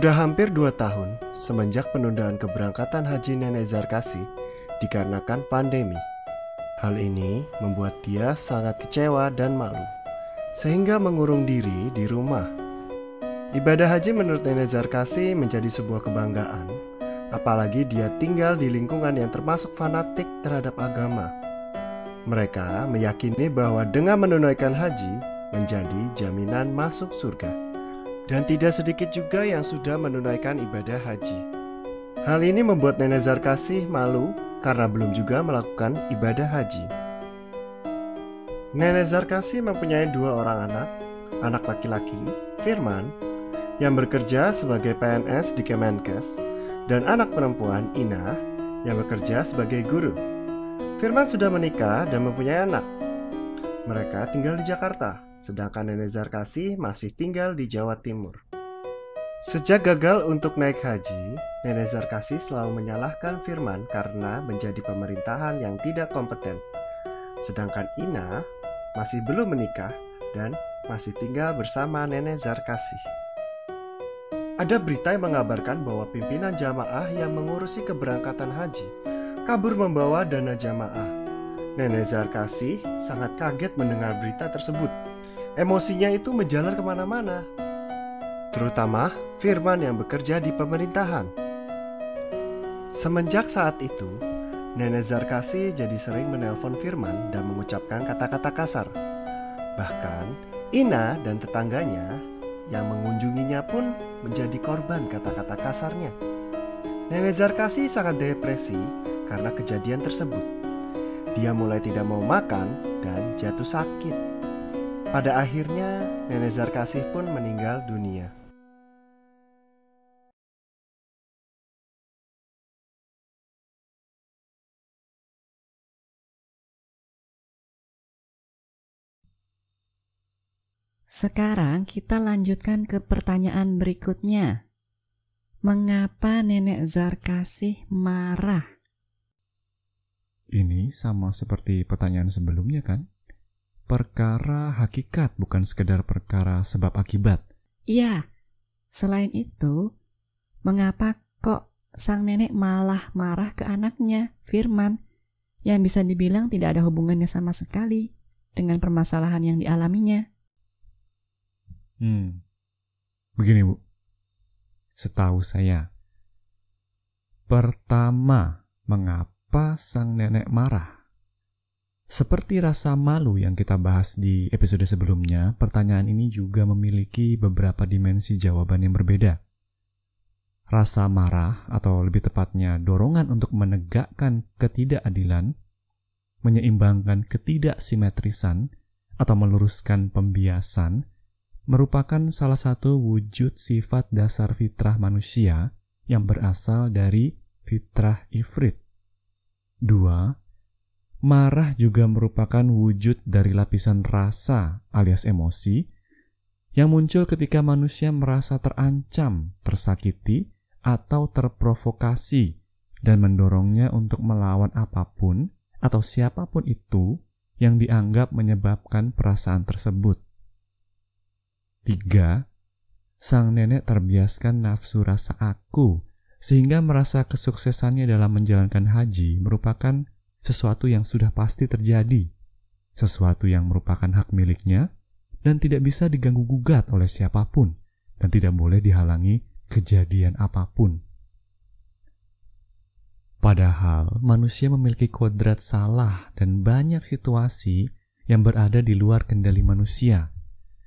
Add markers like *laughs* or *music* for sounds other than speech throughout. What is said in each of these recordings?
Sudah hampir dua tahun semenjak penundaan keberangkatan Haji Nenek Zarkasi dikarenakan pandemi. Hal ini membuat dia sangat kecewa dan malu, sehingga mengurung diri di rumah. Ibadah haji menurut Nenek Zarkasi menjadi sebuah kebanggaan, apalagi dia tinggal di lingkungan yang termasuk fanatik terhadap agama. Mereka meyakini bahwa dengan menunaikan haji menjadi jaminan masuk surga dan tidak sedikit juga yang sudah menunaikan ibadah haji. Hal ini membuat Nenek Zarkasih malu karena belum juga melakukan ibadah haji. Nenek Zarkasih mempunyai dua orang anak, anak laki-laki, Firman, yang bekerja sebagai PNS di Kemenkes, dan anak perempuan, Ina, yang bekerja sebagai guru. Firman sudah menikah dan mempunyai anak, mereka tinggal di Jakarta, sedangkan Nenek Zarkasi masih tinggal di Jawa Timur. Sejak gagal untuk naik haji, Nenek Zarkasi selalu menyalahkan Firman karena menjadi pemerintahan yang tidak kompeten. Sedangkan Ina masih belum menikah dan masih tinggal bersama Nenek Zarkasi. Ada berita yang mengabarkan bahwa pimpinan jamaah yang mengurusi keberangkatan haji kabur membawa dana jamaah Nenek Zarkasi sangat kaget mendengar berita tersebut. Emosinya itu menjalar kemana-mana, terutama Firman yang bekerja di pemerintahan. Semenjak saat itu, Nenek Zarkasi jadi sering menelpon Firman dan mengucapkan kata-kata kasar. Bahkan, Ina dan tetangganya yang mengunjunginya pun menjadi korban kata-kata kasarnya. Nenek Zarkasi sangat depresi karena kejadian tersebut. Dia mulai tidak mau makan dan jatuh sakit. Pada akhirnya, Nenek Zarkasih pun meninggal dunia. Sekarang kita lanjutkan ke pertanyaan berikutnya. Mengapa Nenek Zarkasih marah? Ini sama seperti pertanyaan sebelumnya kan? Perkara hakikat bukan sekedar perkara sebab akibat. Iya. Selain itu, mengapa kok sang nenek malah marah ke anaknya, Firman, yang bisa dibilang tidak ada hubungannya sama sekali dengan permasalahan yang dialaminya? Hmm. Begini, Bu. Setahu saya, pertama, mengapa mengapa sang nenek marah. Seperti rasa malu yang kita bahas di episode sebelumnya, pertanyaan ini juga memiliki beberapa dimensi jawaban yang berbeda. Rasa marah, atau lebih tepatnya dorongan untuk menegakkan ketidakadilan, menyeimbangkan ketidaksimetrisan, atau meluruskan pembiasan, merupakan salah satu wujud sifat dasar fitrah manusia yang berasal dari fitrah ifrit 2. Marah juga merupakan wujud dari lapisan rasa alias emosi yang muncul ketika manusia merasa terancam, tersakiti, atau terprovokasi dan mendorongnya untuk melawan apapun atau siapapun itu yang dianggap menyebabkan perasaan tersebut. 3. Sang nenek terbiaskan nafsu rasa aku sehingga merasa kesuksesannya dalam menjalankan haji merupakan sesuatu yang sudah pasti terjadi, sesuatu yang merupakan hak miliknya dan tidak bisa diganggu gugat oleh siapapun dan tidak boleh dihalangi kejadian apapun. Padahal manusia memiliki kodrat salah dan banyak situasi yang berada di luar kendali manusia.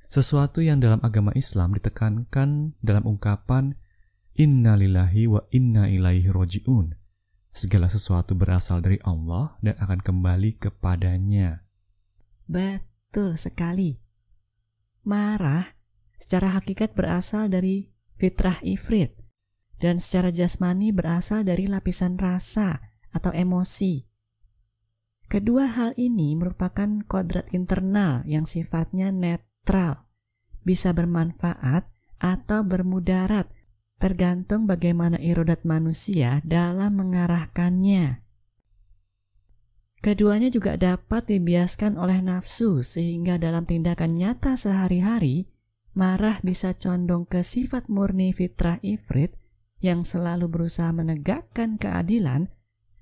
Sesuatu yang dalam agama Islam ditekankan dalam ungkapan Innalillahi wa inna ilaihi roji'un. Segala sesuatu berasal dari Allah dan akan kembali kepadanya. Betul sekali. Marah secara hakikat berasal dari fitrah ifrit dan secara jasmani berasal dari lapisan rasa atau emosi. Kedua hal ini merupakan kodrat internal yang sifatnya netral, bisa bermanfaat atau bermudarat tergantung bagaimana irodat manusia dalam mengarahkannya. Keduanya juga dapat dibiaskan oleh nafsu, sehingga dalam tindakan nyata sehari-hari, marah bisa condong ke sifat murni fitrah ifrit yang selalu berusaha menegakkan keadilan,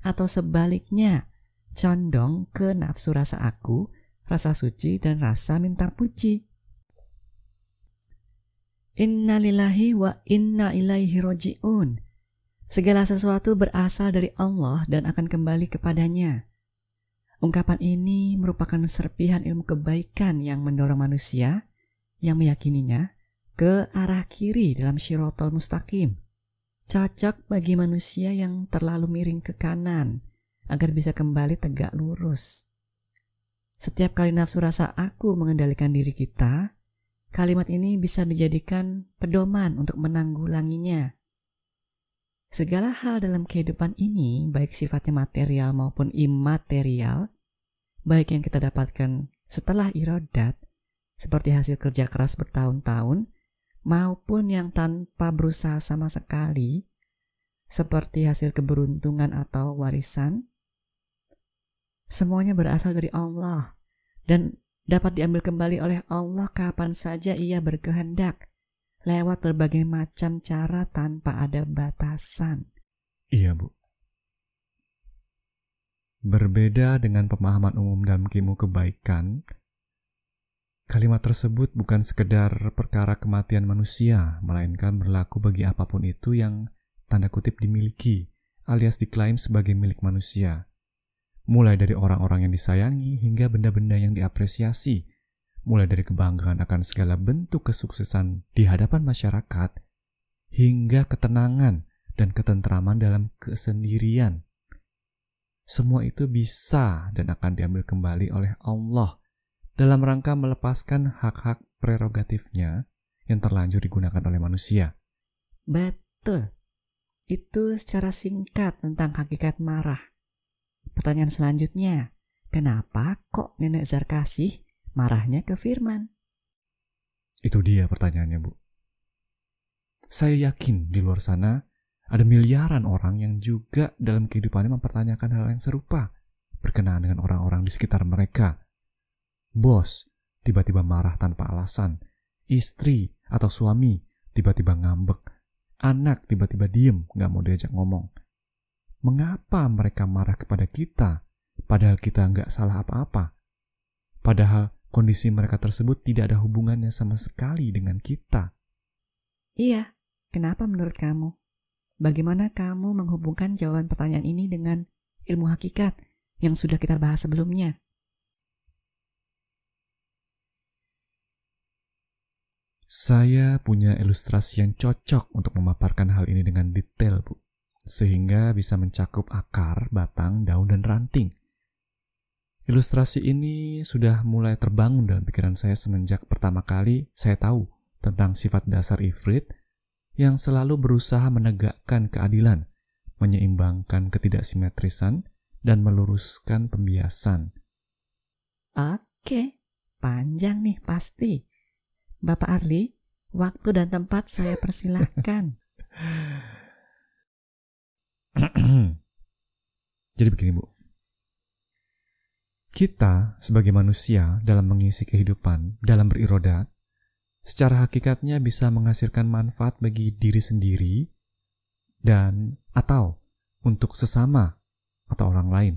atau sebaliknya, condong ke nafsu rasa aku, rasa suci, dan rasa minta puji lillahi wa inna ilaihi roji'un. Segala sesuatu berasal dari Allah dan akan kembali kepadanya. Ungkapan ini merupakan serpihan ilmu kebaikan yang mendorong manusia yang meyakininya ke arah kiri dalam syirotol mustaqim. Cocok bagi manusia yang terlalu miring ke kanan agar bisa kembali tegak lurus. Setiap kali nafsu rasa aku mengendalikan diri kita, Kalimat ini bisa dijadikan pedoman untuk menanggulanginya. Segala hal dalam kehidupan ini, baik sifatnya material maupun imaterial, baik yang kita dapatkan setelah irodat, seperti hasil kerja keras bertahun-tahun, maupun yang tanpa berusaha sama sekali, seperti hasil keberuntungan atau warisan, semuanya berasal dari Allah dan dapat diambil kembali oleh Allah kapan saja ia berkehendak, lewat berbagai macam cara tanpa ada batasan. Iya, Bu. Berbeda dengan pemahaman umum dalam kimu kebaikan, kalimat tersebut bukan sekedar perkara kematian manusia, melainkan berlaku bagi apapun itu yang tanda kutip dimiliki, alias diklaim sebagai milik manusia mulai dari orang-orang yang disayangi hingga benda-benda yang diapresiasi, mulai dari kebanggaan akan segala bentuk kesuksesan di hadapan masyarakat, hingga ketenangan dan ketentraman dalam kesendirian. Semua itu bisa dan akan diambil kembali oleh Allah dalam rangka melepaskan hak-hak prerogatifnya yang terlanjur digunakan oleh manusia. Betul. Itu secara singkat tentang hakikat marah. Pertanyaan selanjutnya, kenapa kok Nenek Zarkasih marahnya ke Firman? Itu dia pertanyaannya, Bu. Saya yakin di luar sana ada miliaran orang yang juga dalam kehidupannya mempertanyakan hal yang serupa berkenaan dengan orang-orang di sekitar mereka. Bos tiba-tiba marah tanpa alasan, istri atau suami tiba-tiba ngambek, anak tiba-tiba diem nggak mau diajak ngomong, mengapa mereka marah kepada kita, padahal kita nggak salah apa-apa. Padahal kondisi mereka tersebut tidak ada hubungannya sama sekali dengan kita. Iya, kenapa menurut kamu? Bagaimana kamu menghubungkan jawaban pertanyaan ini dengan ilmu hakikat yang sudah kita bahas sebelumnya? Saya punya ilustrasi yang cocok untuk memaparkan hal ini dengan detail, Bu sehingga bisa mencakup akar, batang, daun, dan ranting. Ilustrasi ini sudah mulai terbangun dalam pikiran saya semenjak pertama kali saya tahu tentang sifat dasar Ifrit yang selalu berusaha menegakkan keadilan, menyeimbangkan ketidaksimetrisan, dan meluruskan pembiasan. Oke, panjang nih pasti. Bapak Arli, waktu dan tempat saya persilahkan. *laughs* *clears throat* Jadi begini Bu. Kita sebagai manusia dalam mengisi kehidupan, dalam berirodat, secara hakikatnya bisa menghasilkan manfaat bagi diri sendiri dan atau untuk sesama atau orang lain.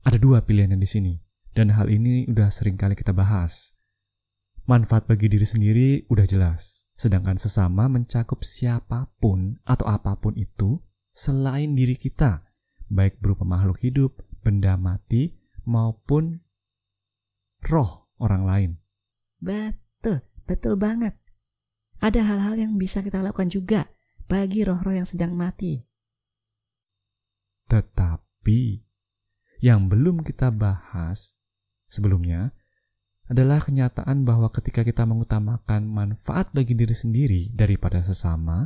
Ada dua pilihan yang di sini, dan hal ini udah sering kali kita bahas. Manfaat bagi diri sendiri udah jelas, sedangkan sesama mencakup siapapun atau apapun itu selain diri kita, baik berupa makhluk hidup, benda mati, maupun roh orang lain. Betul, betul banget. Ada hal-hal yang bisa kita lakukan juga bagi roh-roh yang sedang mati. Tetapi, yang belum kita bahas sebelumnya adalah kenyataan bahwa ketika kita mengutamakan manfaat bagi diri sendiri daripada sesama,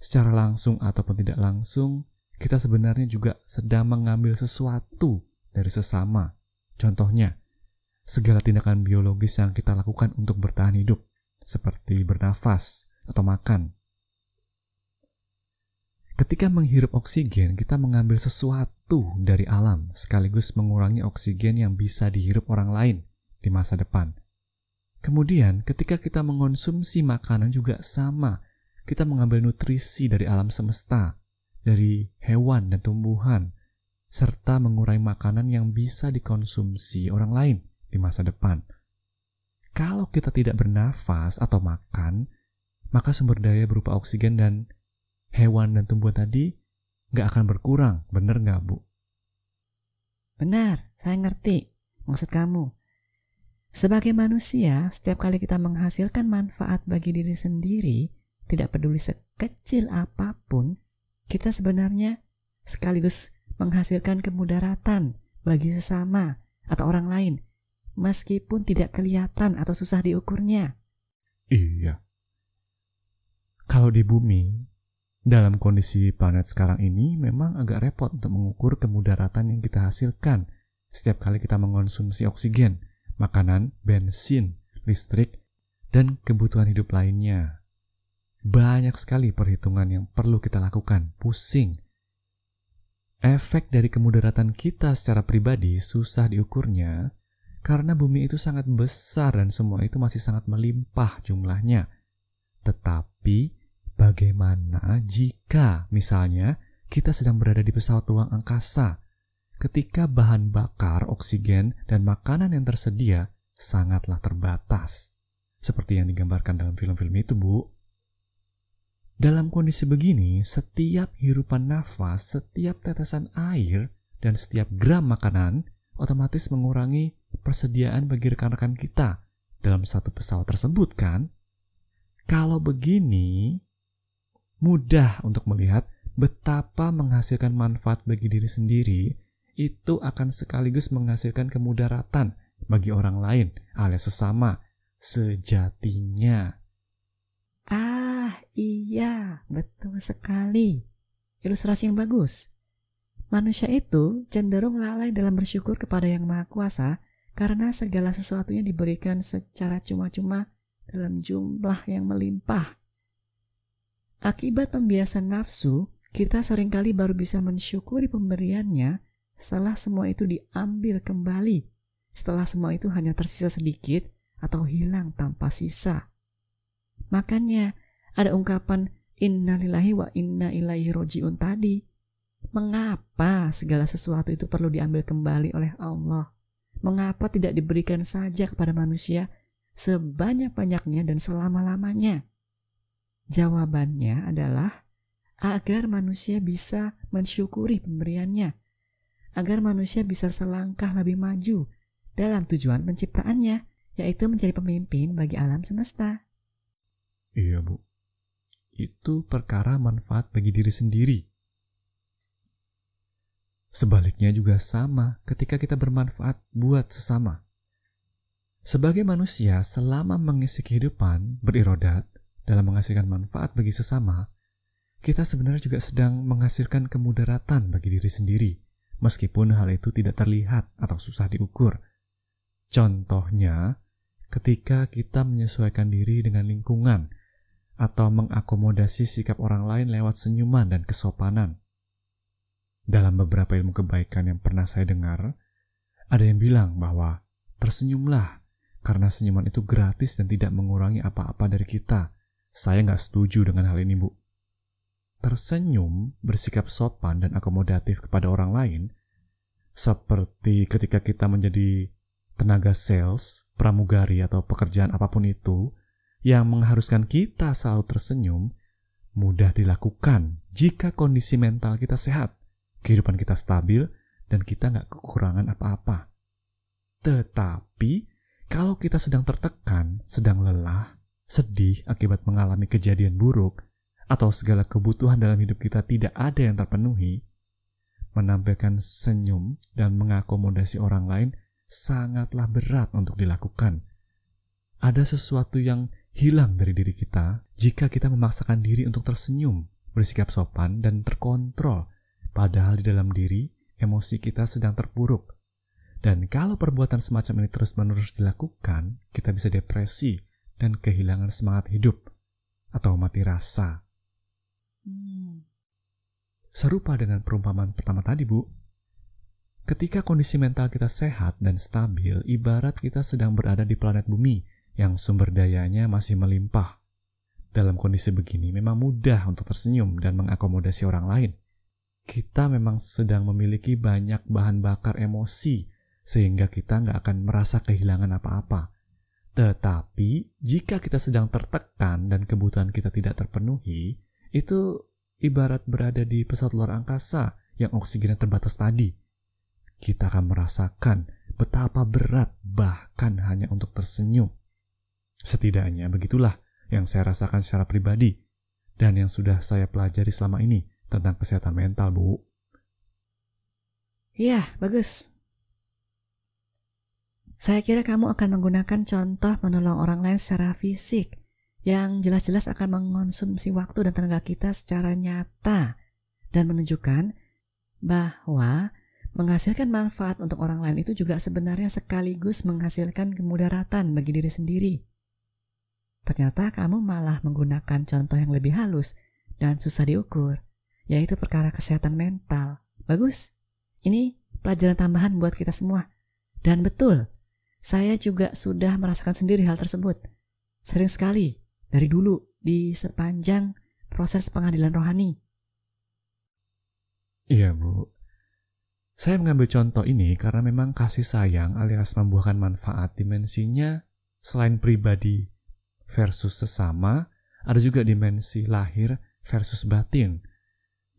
secara langsung ataupun tidak langsung, kita sebenarnya juga sedang mengambil sesuatu dari sesama. Contohnya, segala tindakan biologis yang kita lakukan untuk bertahan hidup, seperti bernafas atau makan. Ketika menghirup oksigen, kita mengambil sesuatu dari alam, sekaligus mengurangi oksigen yang bisa dihirup orang lain di masa depan. Kemudian, ketika kita mengonsumsi makanan juga sama, kita mengambil nutrisi dari alam semesta, dari hewan dan tumbuhan, serta mengurai makanan yang bisa dikonsumsi orang lain di masa depan. Kalau kita tidak bernafas atau makan, maka sumber daya berupa oksigen dan hewan dan tumbuhan tadi nggak akan berkurang, bener nggak Bu? Benar, saya ngerti maksud kamu. Sebagai manusia, setiap kali kita menghasilkan manfaat bagi diri sendiri, tidak peduli sekecil apapun, kita sebenarnya sekaligus menghasilkan kemudaratan bagi sesama atau orang lain, meskipun tidak kelihatan atau susah diukurnya. Iya. Kalau di bumi, dalam kondisi planet sekarang ini memang agak repot untuk mengukur kemudaratan yang kita hasilkan setiap kali kita mengonsumsi oksigen, makanan, bensin, listrik, dan kebutuhan hidup lainnya. Banyak sekali perhitungan yang perlu kita lakukan, pusing. Efek dari kemudaratan kita secara pribadi susah diukurnya karena bumi itu sangat besar dan semua itu masih sangat melimpah jumlahnya. Tetapi, bagaimana jika misalnya kita sedang berada di pesawat ruang angkasa? Ketika bahan bakar, oksigen, dan makanan yang tersedia sangatlah terbatas. Seperti yang digambarkan dalam film-film itu, Bu. Dalam kondisi begini, setiap hirupan nafas, setiap tetesan air, dan setiap gram makanan otomatis mengurangi persediaan bagi rekan-rekan kita dalam satu pesawat tersebut kan? Kalau begini, mudah untuk melihat betapa menghasilkan manfaat bagi diri sendiri itu akan sekaligus menghasilkan kemudaratan bagi orang lain alias sesama sejatinya. Ah, Ah, iya, betul sekali. Ilustrasi yang bagus. Manusia itu cenderung lalai dalam bersyukur kepada Yang Maha Kuasa karena segala sesuatunya diberikan secara cuma-cuma dalam jumlah yang melimpah. Akibat pembiasan nafsu, kita seringkali baru bisa mensyukuri pemberiannya setelah semua itu diambil kembali, setelah semua itu hanya tersisa sedikit atau hilang tanpa sisa. Makanya, ada ungkapan innalillahi wa inna ilaihi rojiun tadi. Mengapa segala sesuatu itu perlu diambil kembali oleh Allah? Mengapa tidak diberikan saja kepada manusia sebanyak-banyaknya dan selama-lamanya? Jawabannya adalah agar manusia bisa mensyukuri pemberiannya, agar manusia bisa selangkah lebih maju dalam tujuan penciptaannya, yaitu menjadi pemimpin bagi alam semesta. Iya, Bu itu perkara manfaat bagi diri sendiri. Sebaliknya juga sama ketika kita bermanfaat buat sesama. Sebagai manusia, selama mengisi kehidupan berirodat dalam menghasilkan manfaat bagi sesama, kita sebenarnya juga sedang menghasilkan kemudaratan bagi diri sendiri, meskipun hal itu tidak terlihat atau susah diukur. Contohnya, ketika kita menyesuaikan diri dengan lingkungan atau mengakomodasi sikap orang lain lewat senyuman dan kesopanan. Dalam beberapa ilmu kebaikan yang pernah saya dengar, ada yang bilang bahwa tersenyumlah karena senyuman itu gratis dan tidak mengurangi apa-apa dari kita. Saya nggak setuju dengan hal ini, Bu. Tersenyum, bersikap sopan dan akomodatif kepada orang lain, seperti ketika kita menjadi tenaga sales, pramugari, atau pekerjaan apapun itu, yang mengharuskan kita selalu tersenyum mudah dilakukan jika kondisi mental kita sehat, kehidupan kita stabil, dan kita nggak kekurangan apa-apa. Tetapi, kalau kita sedang tertekan, sedang lelah, sedih akibat mengalami kejadian buruk, atau segala kebutuhan dalam hidup kita tidak ada yang terpenuhi, menampilkan senyum dan mengakomodasi orang lain sangatlah berat untuk dilakukan. Ada sesuatu yang hilang dari diri kita jika kita memaksakan diri untuk tersenyum, bersikap sopan, dan terkontrol, padahal di dalam diri emosi kita sedang terpuruk. Dan kalau perbuatan semacam ini terus-menerus dilakukan, kita bisa depresi dan kehilangan semangat hidup atau mati rasa. Hmm. Serupa dengan perumpamaan pertama tadi, Bu. Ketika kondisi mental kita sehat dan stabil, ibarat kita sedang berada di planet bumi yang sumber dayanya masih melimpah. Dalam kondisi begini memang mudah untuk tersenyum dan mengakomodasi orang lain. Kita memang sedang memiliki banyak bahan bakar emosi sehingga kita nggak akan merasa kehilangan apa-apa. Tetapi jika kita sedang tertekan dan kebutuhan kita tidak terpenuhi, itu ibarat berada di pesawat luar angkasa yang oksigennya terbatas tadi. Kita akan merasakan betapa berat bahkan hanya untuk tersenyum. Setidaknya begitulah yang saya rasakan secara pribadi dan yang sudah saya pelajari selama ini tentang kesehatan mental, Bu. Iya, bagus. Saya kira kamu akan menggunakan contoh menolong orang lain secara fisik yang jelas-jelas akan mengonsumsi waktu dan tenaga kita secara nyata dan menunjukkan bahwa menghasilkan manfaat untuk orang lain itu juga sebenarnya sekaligus menghasilkan kemudaratan bagi diri sendiri. Ternyata kamu malah menggunakan contoh yang lebih halus dan susah diukur, yaitu perkara kesehatan mental. Bagus, ini pelajaran tambahan buat kita semua. Dan betul, saya juga sudah merasakan sendiri hal tersebut. Sering sekali, dari dulu, di sepanjang proses pengadilan rohani. Iya, Bu. Saya mengambil contoh ini karena memang kasih sayang alias membuahkan manfaat dimensinya selain pribadi versus sesama, ada juga dimensi lahir versus batin.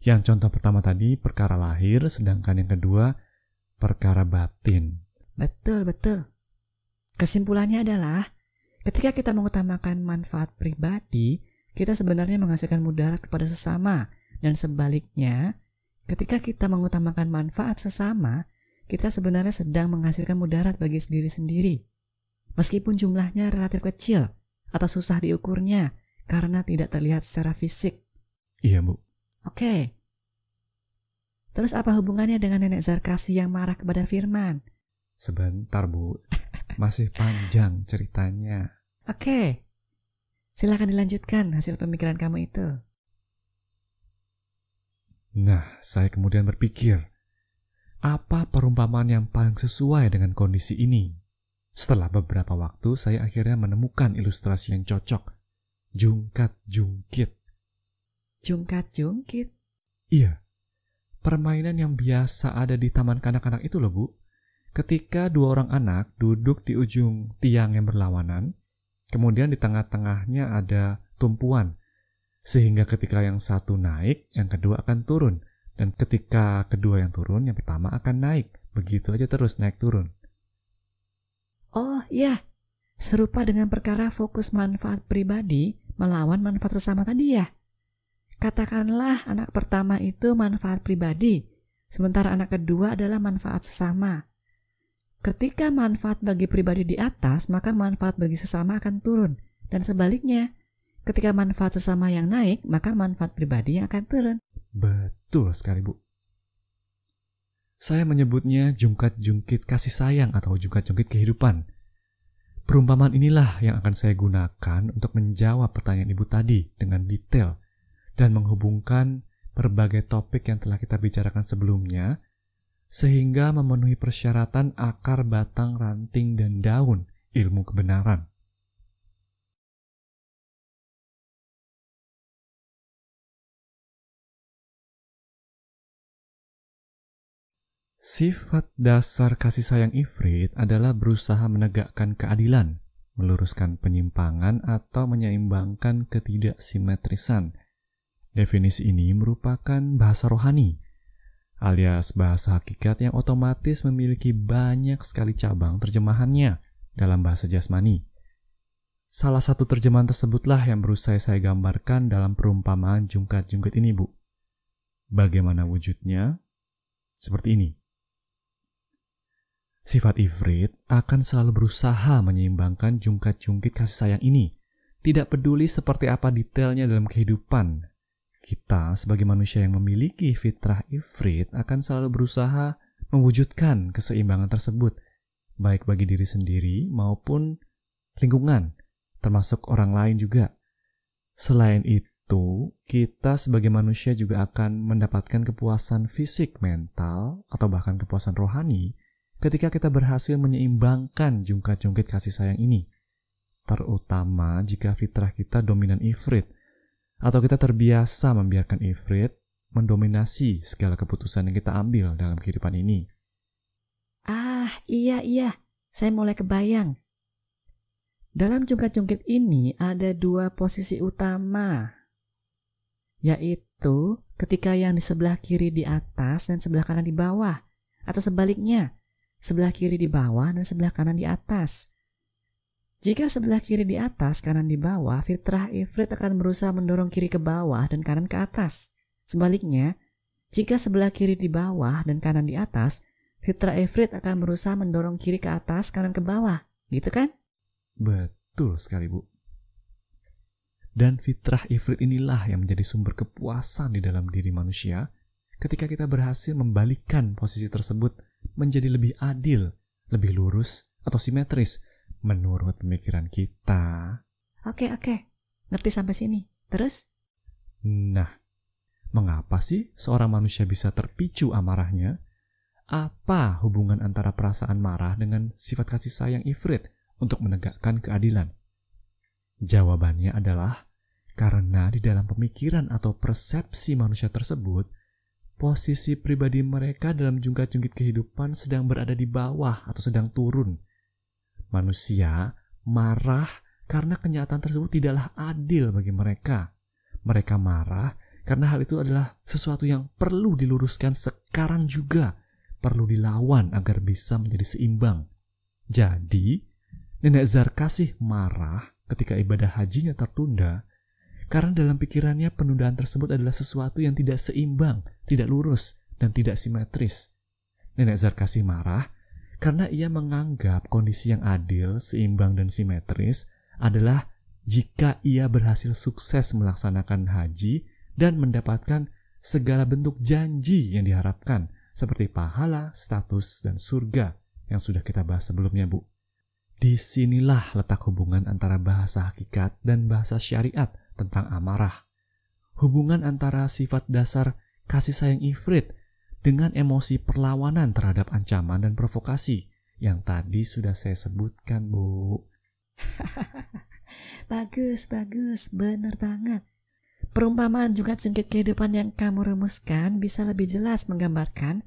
Yang contoh pertama tadi perkara lahir, sedangkan yang kedua perkara batin. Betul, betul. Kesimpulannya adalah ketika kita mengutamakan manfaat pribadi, kita sebenarnya menghasilkan mudarat kepada sesama dan sebaliknya, ketika kita mengutamakan manfaat sesama, kita sebenarnya sedang menghasilkan mudarat bagi diri sendiri. Meskipun jumlahnya relatif kecil, atau susah diukurnya karena tidak terlihat secara fisik? Iya, Bu. Oke. Okay. Terus apa hubungannya dengan nenek Zarkasi yang marah kepada Firman? Sebentar, Bu. Masih panjang ceritanya. Oke. Okay. Silahkan dilanjutkan hasil pemikiran kamu itu. Nah, saya kemudian berpikir, apa perumpamaan yang paling sesuai dengan kondisi ini? Setelah beberapa waktu, saya akhirnya menemukan ilustrasi yang cocok. Jungkat jungkit. Jungkat jungkit? Iya. Permainan yang biasa ada di taman kanak-kanak itu loh, Bu. Ketika dua orang anak duduk di ujung tiang yang berlawanan, kemudian di tengah-tengahnya ada tumpuan. Sehingga ketika yang satu naik, yang kedua akan turun. Dan ketika kedua yang turun, yang pertama akan naik. Begitu aja terus naik turun. Oh ya, serupa dengan perkara fokus manfaat pribadi melawan manfaat sesama tadi ya. Katakanlah anak pertama itu manfaat pribadi, sementara anak kedua adalah manfaat sesama. Ketika manfaat bagi pribadi di atas, maka manfaat bagi sesama akan turun. Dan sebaliknya, ketika manfaat sesama yang naik, maka manfaat pribadi yang akan turun. Betul sekali, Bu. Saya menyebutnya jungkat-jungkit kasih sayang atau jungkat-jungkit kehidupan. Perumpamaan inilah yang akan saya gunakan untuk menjawab pertanyaan ibu tadi dengan detail dan menghubungkan berbagai topik yang telah kita bicarakan sebelumnya, sehingga memenuhi persyaratan akar, batang, ranting, dan daun ilmu kebenaran. Sifat dasar kasih sayang Ifrit adalah berusaha menegakkan keadilan, meluruskan penyimpangan atau menyeimbangkan ketidaksimetrisan. Definisi ini merupakan bahasa rohani, alias bahasa hakikat yang otomatis memiliki banyak sekali cabang terjemahannya dalam bahasa jasmani. Salah satu terjemahan tersebutlah yang berusaha saya gambarkan dalam perumpamaan jungkat-jungkat ini, Bu. Bagaimana wujudnya? Seperti ini. Sifat ifrit akan selalu berusaha menyeimbangkan jungkat-jungkit kasih sayang ini, tidak peduli seperti apa detailnya dalam kehidupan. Kita sebagai manusia yang memiliki fitrah ifrit akan selalu berusaha mewujudkan keseimbangan tersebut, baik bagi diri sendiri maupun lingkungan, termasuk orang lain juga. Selain itu, kita sebagai manusia juga akan mendapatkan kepuasan fisik, mental, atau bahkan kepuasan rohani ketika kita berhasil menyeimbangkan jungkat-jungkit kasih sayang ini. Terutama jika fitrah kita dominan ifrit, atau kita terbiasa membiarkan ifrit mendominasi segala keputusan yang kita ambil dalam kehidupan ini. Ah, iya, iya. Saya mulai kebayang. Dalam jungkat-jungkit ini ada dua posisi utama, yaitu ketika yang di sebelah kiri di atas dan sebelah kanan di bawah, atau sebaliknya, sebelah kiri di bawah dan sebelah kanan di atas. Jika sebelah kiri di atas, kanan di bawah, fitrah ifrit akan berusaha mendorong kiri ke bawah dan kanan ke atas. Sebaliknya, jika sebelah kiri di bawah dan kanan di atas, fitrah ifrit akan berusaha mendorong kiri ke atas, kanan ke bawah. Gitu kan? Betul sekali, Bu. Dan fitrah ifrit inilah yang menjadi sumber kepuasan di dalam diri manusia ketika kita berhasil membalikkan posisi tersebut menjadi lebih adil, lebih lurus, atau simetris menurut pemikiran kita. Oke, oke. Ngerti sampai sini. Terus? Nah, mengapa sih seorang manusia bisa terpicu amarahnya? Apa hubungan antara perasaan marah dengan sifat kasih sayang Ifrit untuk menegakkan keadilan? Jawabannya adalah karena di dalam pemikiran atau persepsi manusia tersebut – posisi pribadi mereka dalam jungkat-jungkit kehidupan sedang berada di bawah atau sedang turun. Manusia marah karena kenyataan tersebut tidaklah adil bagi mereka. Mereka marah karena hal itu adalah sesuatu yang perlu diluruskan sekarang juga, perlu dilawan agar bisa menjadi seimbang. Jadi, Nenek Zarkasih marah ketika ibadah hajinya tertunda karena dalam pikirannya penundaan tersebut adalah sesuatu yang tidak seimbang, tidak lurus, dan tidak simetris. Nenek Zarkasi marah karena ia menganggap kondisi yang adil, seimbang, dan simetris adalah jika ia berhasil sukses melaksanakan haji dan mendapatkan segala bentuk janji yang diharapkan, seperti pahala, status, dan surga yang sudah kita bahas sebelumnya, Bu. Disinilah letak hubungan antara bahasa hakikat dan bahasa syariat tentang amarah. Hubungan antara sifat dasar kasih sayang Ifrit dengan emosi perlawanan terhadap ancaman dan provokasi yang tadi sudah saya sebutkan, Bu. *laughs* bagus, bagus, benar banget. Perumpamaan juga cungkit kehidupan yang kamu rumuskan bisa lebih jelas menggambarkan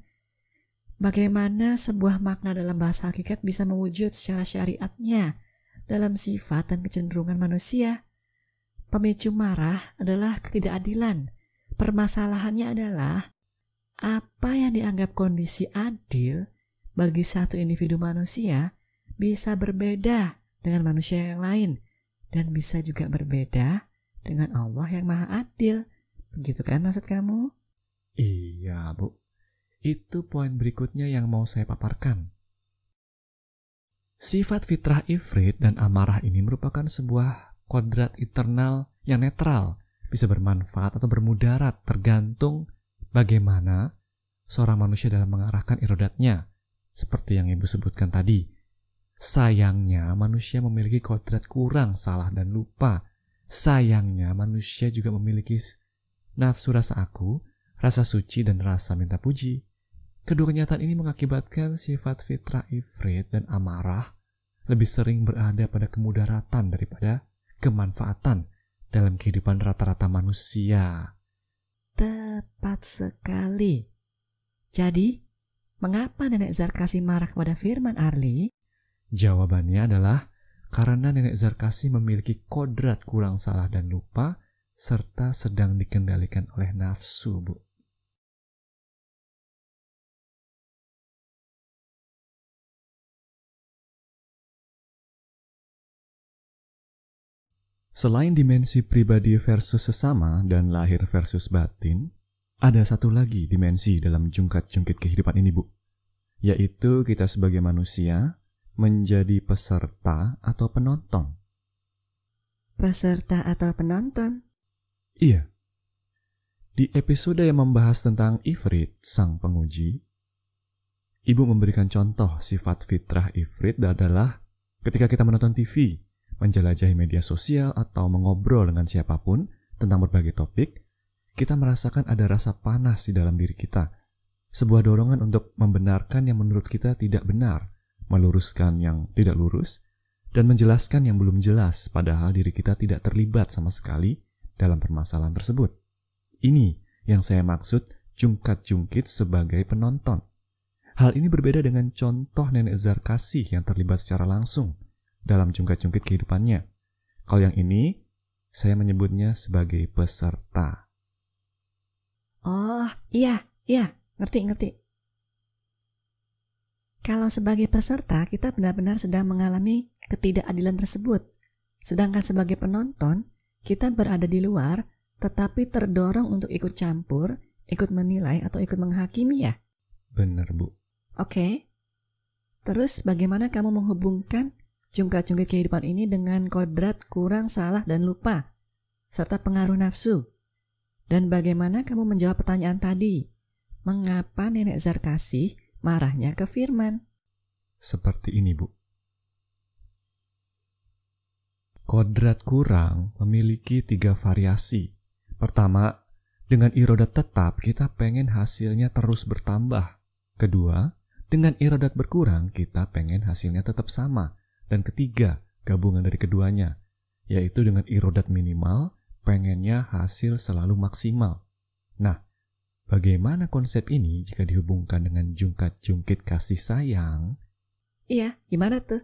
bagaimana sebuah makna dalam bahasa hakikat bisa mewujud secara syariatnya dalam sifat dan kecenderungan manusia Pemicu marah adalah ketidakadilan. Permasalahannya adalah apa yang dianggap kondisi adil bagi satu individu manusia bisa berbeda dengan manusia yang lain dan bisa juga berbeda dengan Allah yang Maha Adil. Begitu kan maksud kamu? Iya, Bu. Itu poin berikutnya yang mau saya paparkan. Sifat fitrah ifrit dan amarah ini merupakan sebuah kodrat internal yang netral bisa bermanfaat atau bermudarat tergantung bagaimana seorang manusia dalam mengarahkan irodatnya seperti yang ibu sebutkan tadi. Sayangnya manusia memiliki kodrat kurang, salah dan lupa. Sayangnya manusia juga memiliki nafsu rasa aku, rasa suci dan rasa minta puji. Kedua kenyataan ini mengakibatkan sifat fitrah ifrit dan amarah lebih sering berada pada kemudaratan daripada kemanfaatan dalam kehidupan rata-rata manusia. Tepat sekali. Jadi, mengapa Nenek Zarkasi marah kepada Firman Arli? Jawabannya adalah karena Nenek Zarkasi memiliki kodrat kurang salah dan lupa serta sedang dikendalikan oleh nafsu, Bu. Selain dimensi pribadi versus sesama dan lahir versus batin, ada satu lagi dimensi dalam jungkat-jungkit kehidupan ini, Bu. Yaitu kita sebagai manusia menjadi peserta atau penonton. Peserta atau penonton? Iya. Di episode yang membahas tentang Ifrit, sang penguji, Ibu memberikan contoh sifat fitrah Ifrit adalah ketika kita menonton TV, menjelajahi media sosial atau mengobrol dengan siapapun tentang berbagai topik, kita merasakan ada rasa panas di dalam diri kita. Sebuah dorongan untuk membenarkan yang menurut kita tidak benar, meluruskan yang tidak lurus, dan menjelaskan yang belum jelas padahal diri kita tidak terlibat sama sekali dalam permasalahan tersebut. Ini yang saya maksud jungkat-jungkit sebagai penonton. Hal ini berbeda dengan contoh Nenek Zarkasih yang terlibat secara langsung – dalam jungkat-jungkit kehidupannya. Kalau yang ini, saya menyebutnya sebagai peserta. Oh, iya, iya, ngerti, ngerti. Kalau sebagai peserta, kita benar-benar sedang mengalami ketidakadilan tersebut. Sedangkan sebagai penonton, kita berada di luar, tetapi terdorong untuk ikut campur, ikut menilai, atau ikut menghakimi ya? Benar, Bu. Oke. Okay. Terus bagaimana kamu menghubungkan Cungkat-cungkit kehidupan ini dengan kodrat kurang salah dan lupa, serta pengaruh nafsu. Dan bagaimana kamu menjawab pertanyaan tadi? Mengapa Nenek Zarkasih marahnya ke Firman? Seperti ini, Bu. Kodrat kurang memiliki tiga variasi. Pertama, dengan irodat tetap kita pengen hasilnya terus bertambah. Kedua, dengan irodat berkurang kita pengen hasilnya tetap sama dan ketiga gabungan dari keduanya, yaitu dengan irodat minimal, pengennya hasil selalu maksimal. Nah, bagaimana konsep ini jika dihubungkan dengan jungkat-jungkit kasih sayang? Iya, gimana tuh?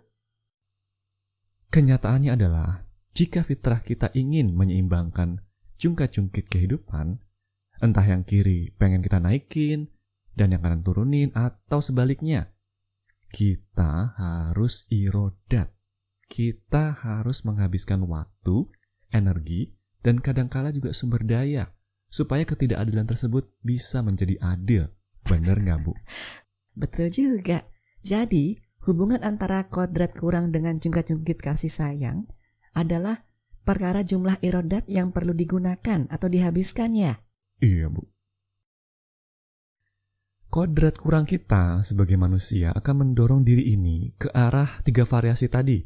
Kenyataannya adalah, jika fitrah kita ingin menyeimbangkan jungkat-jungkit kehidupan, entah yang kiri pengen kita naikin, dan yang kanan turunin atau sebaliknya kita harus irodat. Kita harus menghabiskan waktu, energi, dan kadangkala juga sumber daya supaya ketidakadilan tersebut bisa menjadi adil. Bener nggak Bu? *laughs* Betul juga. Jadi, hubungan antara kodrat kurang dengan jungkat-jungkit kasih sayang adalah perkara jumlah irodat yang perlu digunakan atau dihabiskannya. Iya Bu, Kodrat kurang kita sebagai manusia akan mendorong diri ini ke arah tiga variasi tadi.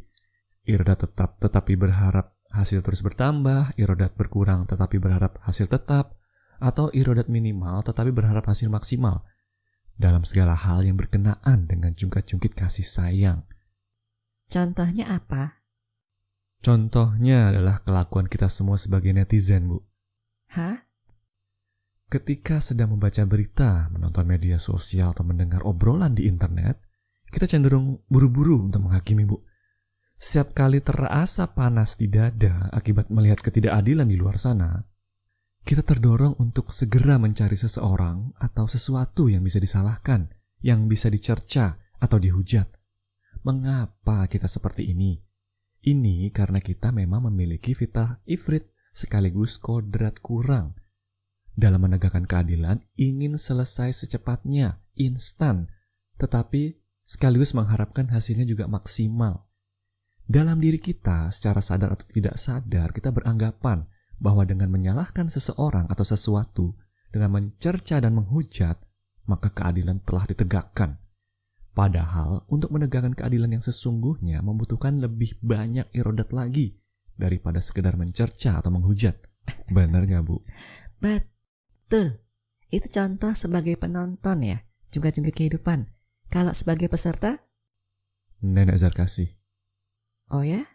Irda tetap tetapi berharap hasil terus bertambah, irodat berkurang tetapi berharap hasil tetap, atau irodat minimal tetapi berharap hasil maksimal dalam segala hal yang berkenaan dengan jungkat-jungkit kasih sayang. Contohnya apa? Contohnya adalah kelakuan kita semua sebagai netizen, Bu. Hah? Ketika sedang membaca berita, menonton media sosial, atau mendengar obrolan di internet, kita cenderung buru-buru untuk menghakimi, Bu. Setiap kali terasa panas di dada akibat melihat ketidakadilan di luar sana, kita terdorong untuk segera mencari seseorang atau sesuatu yang bisa disalahkan, yang bisa dicerca atau dihujat. Mengapa kita seperti ini? Ini karena kita memang memiliki fitrah ifrit sekaligus kodrat kurang – dalam menegakkan keadilan ingin selesai secepatnya, instan, tetapi sekaligus mengharapkan hasilnya juga maksimal. Dalam diri kita, secara sadar atau tidak sadar, kita beranggapan bahwa dengan menyalahkan seseorang atau sesuatu, dengan mencerca dan menghujat, maka keadilan telah ditegakkan. Padahal, untuk menegakkan keadilan yang sesungguhnya membutuhkan lebih banyak irodat lagi daripada sekedar mencerca atau menghujat. Benar nggak, Bu? Betul Betul. Itu contoh sebagai penonton ya, juga-juga kehidupan. Kalau sebagai peserta? Nenek Zarkasi. Oh ya?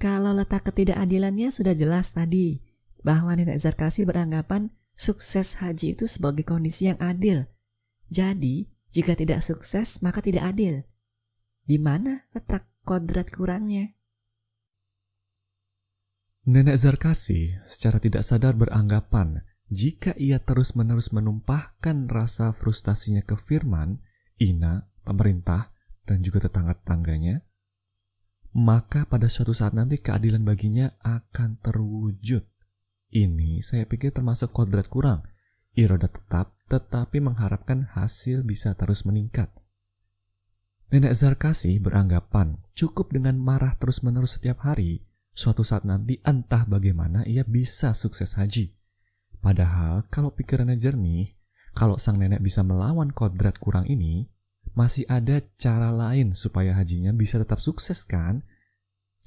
Kalau letak ketidakadilannya sudah jelas tadi, bahwa Nenek Zarkasi beranggapan sukses haji itu sebagai kondisi yang adil. Jadi, jika tidak sukses, maka tidak adil. Di mana letak kodrat kurangnya? Nenek Zarkasi secara tidak sadar beranggapan jika ia terus-menerus menumpahkan rasa frustasinya ke Firman, Ina, pemerintah, dan juga tetangga-tetangganya, maka pada suatu saat nanti keadilan baginya akan terwujud. Ini saya pikir termasuk kodrat kurang. Iroda tetap, tetapi mengharapkan hasil bisa terus meningkat. Nenek Zarkasi beranggapan cukup dengan marah terus-menerus setiap hari, suatu saat nanti entah bagaimana ia bisa sukses haji. Padahal kalau pikirannya jernih, kalau sang nenek bisa melawan kodrat kurang ini, masih ada cara lain supaya hajinya bisa tetap sukses kan?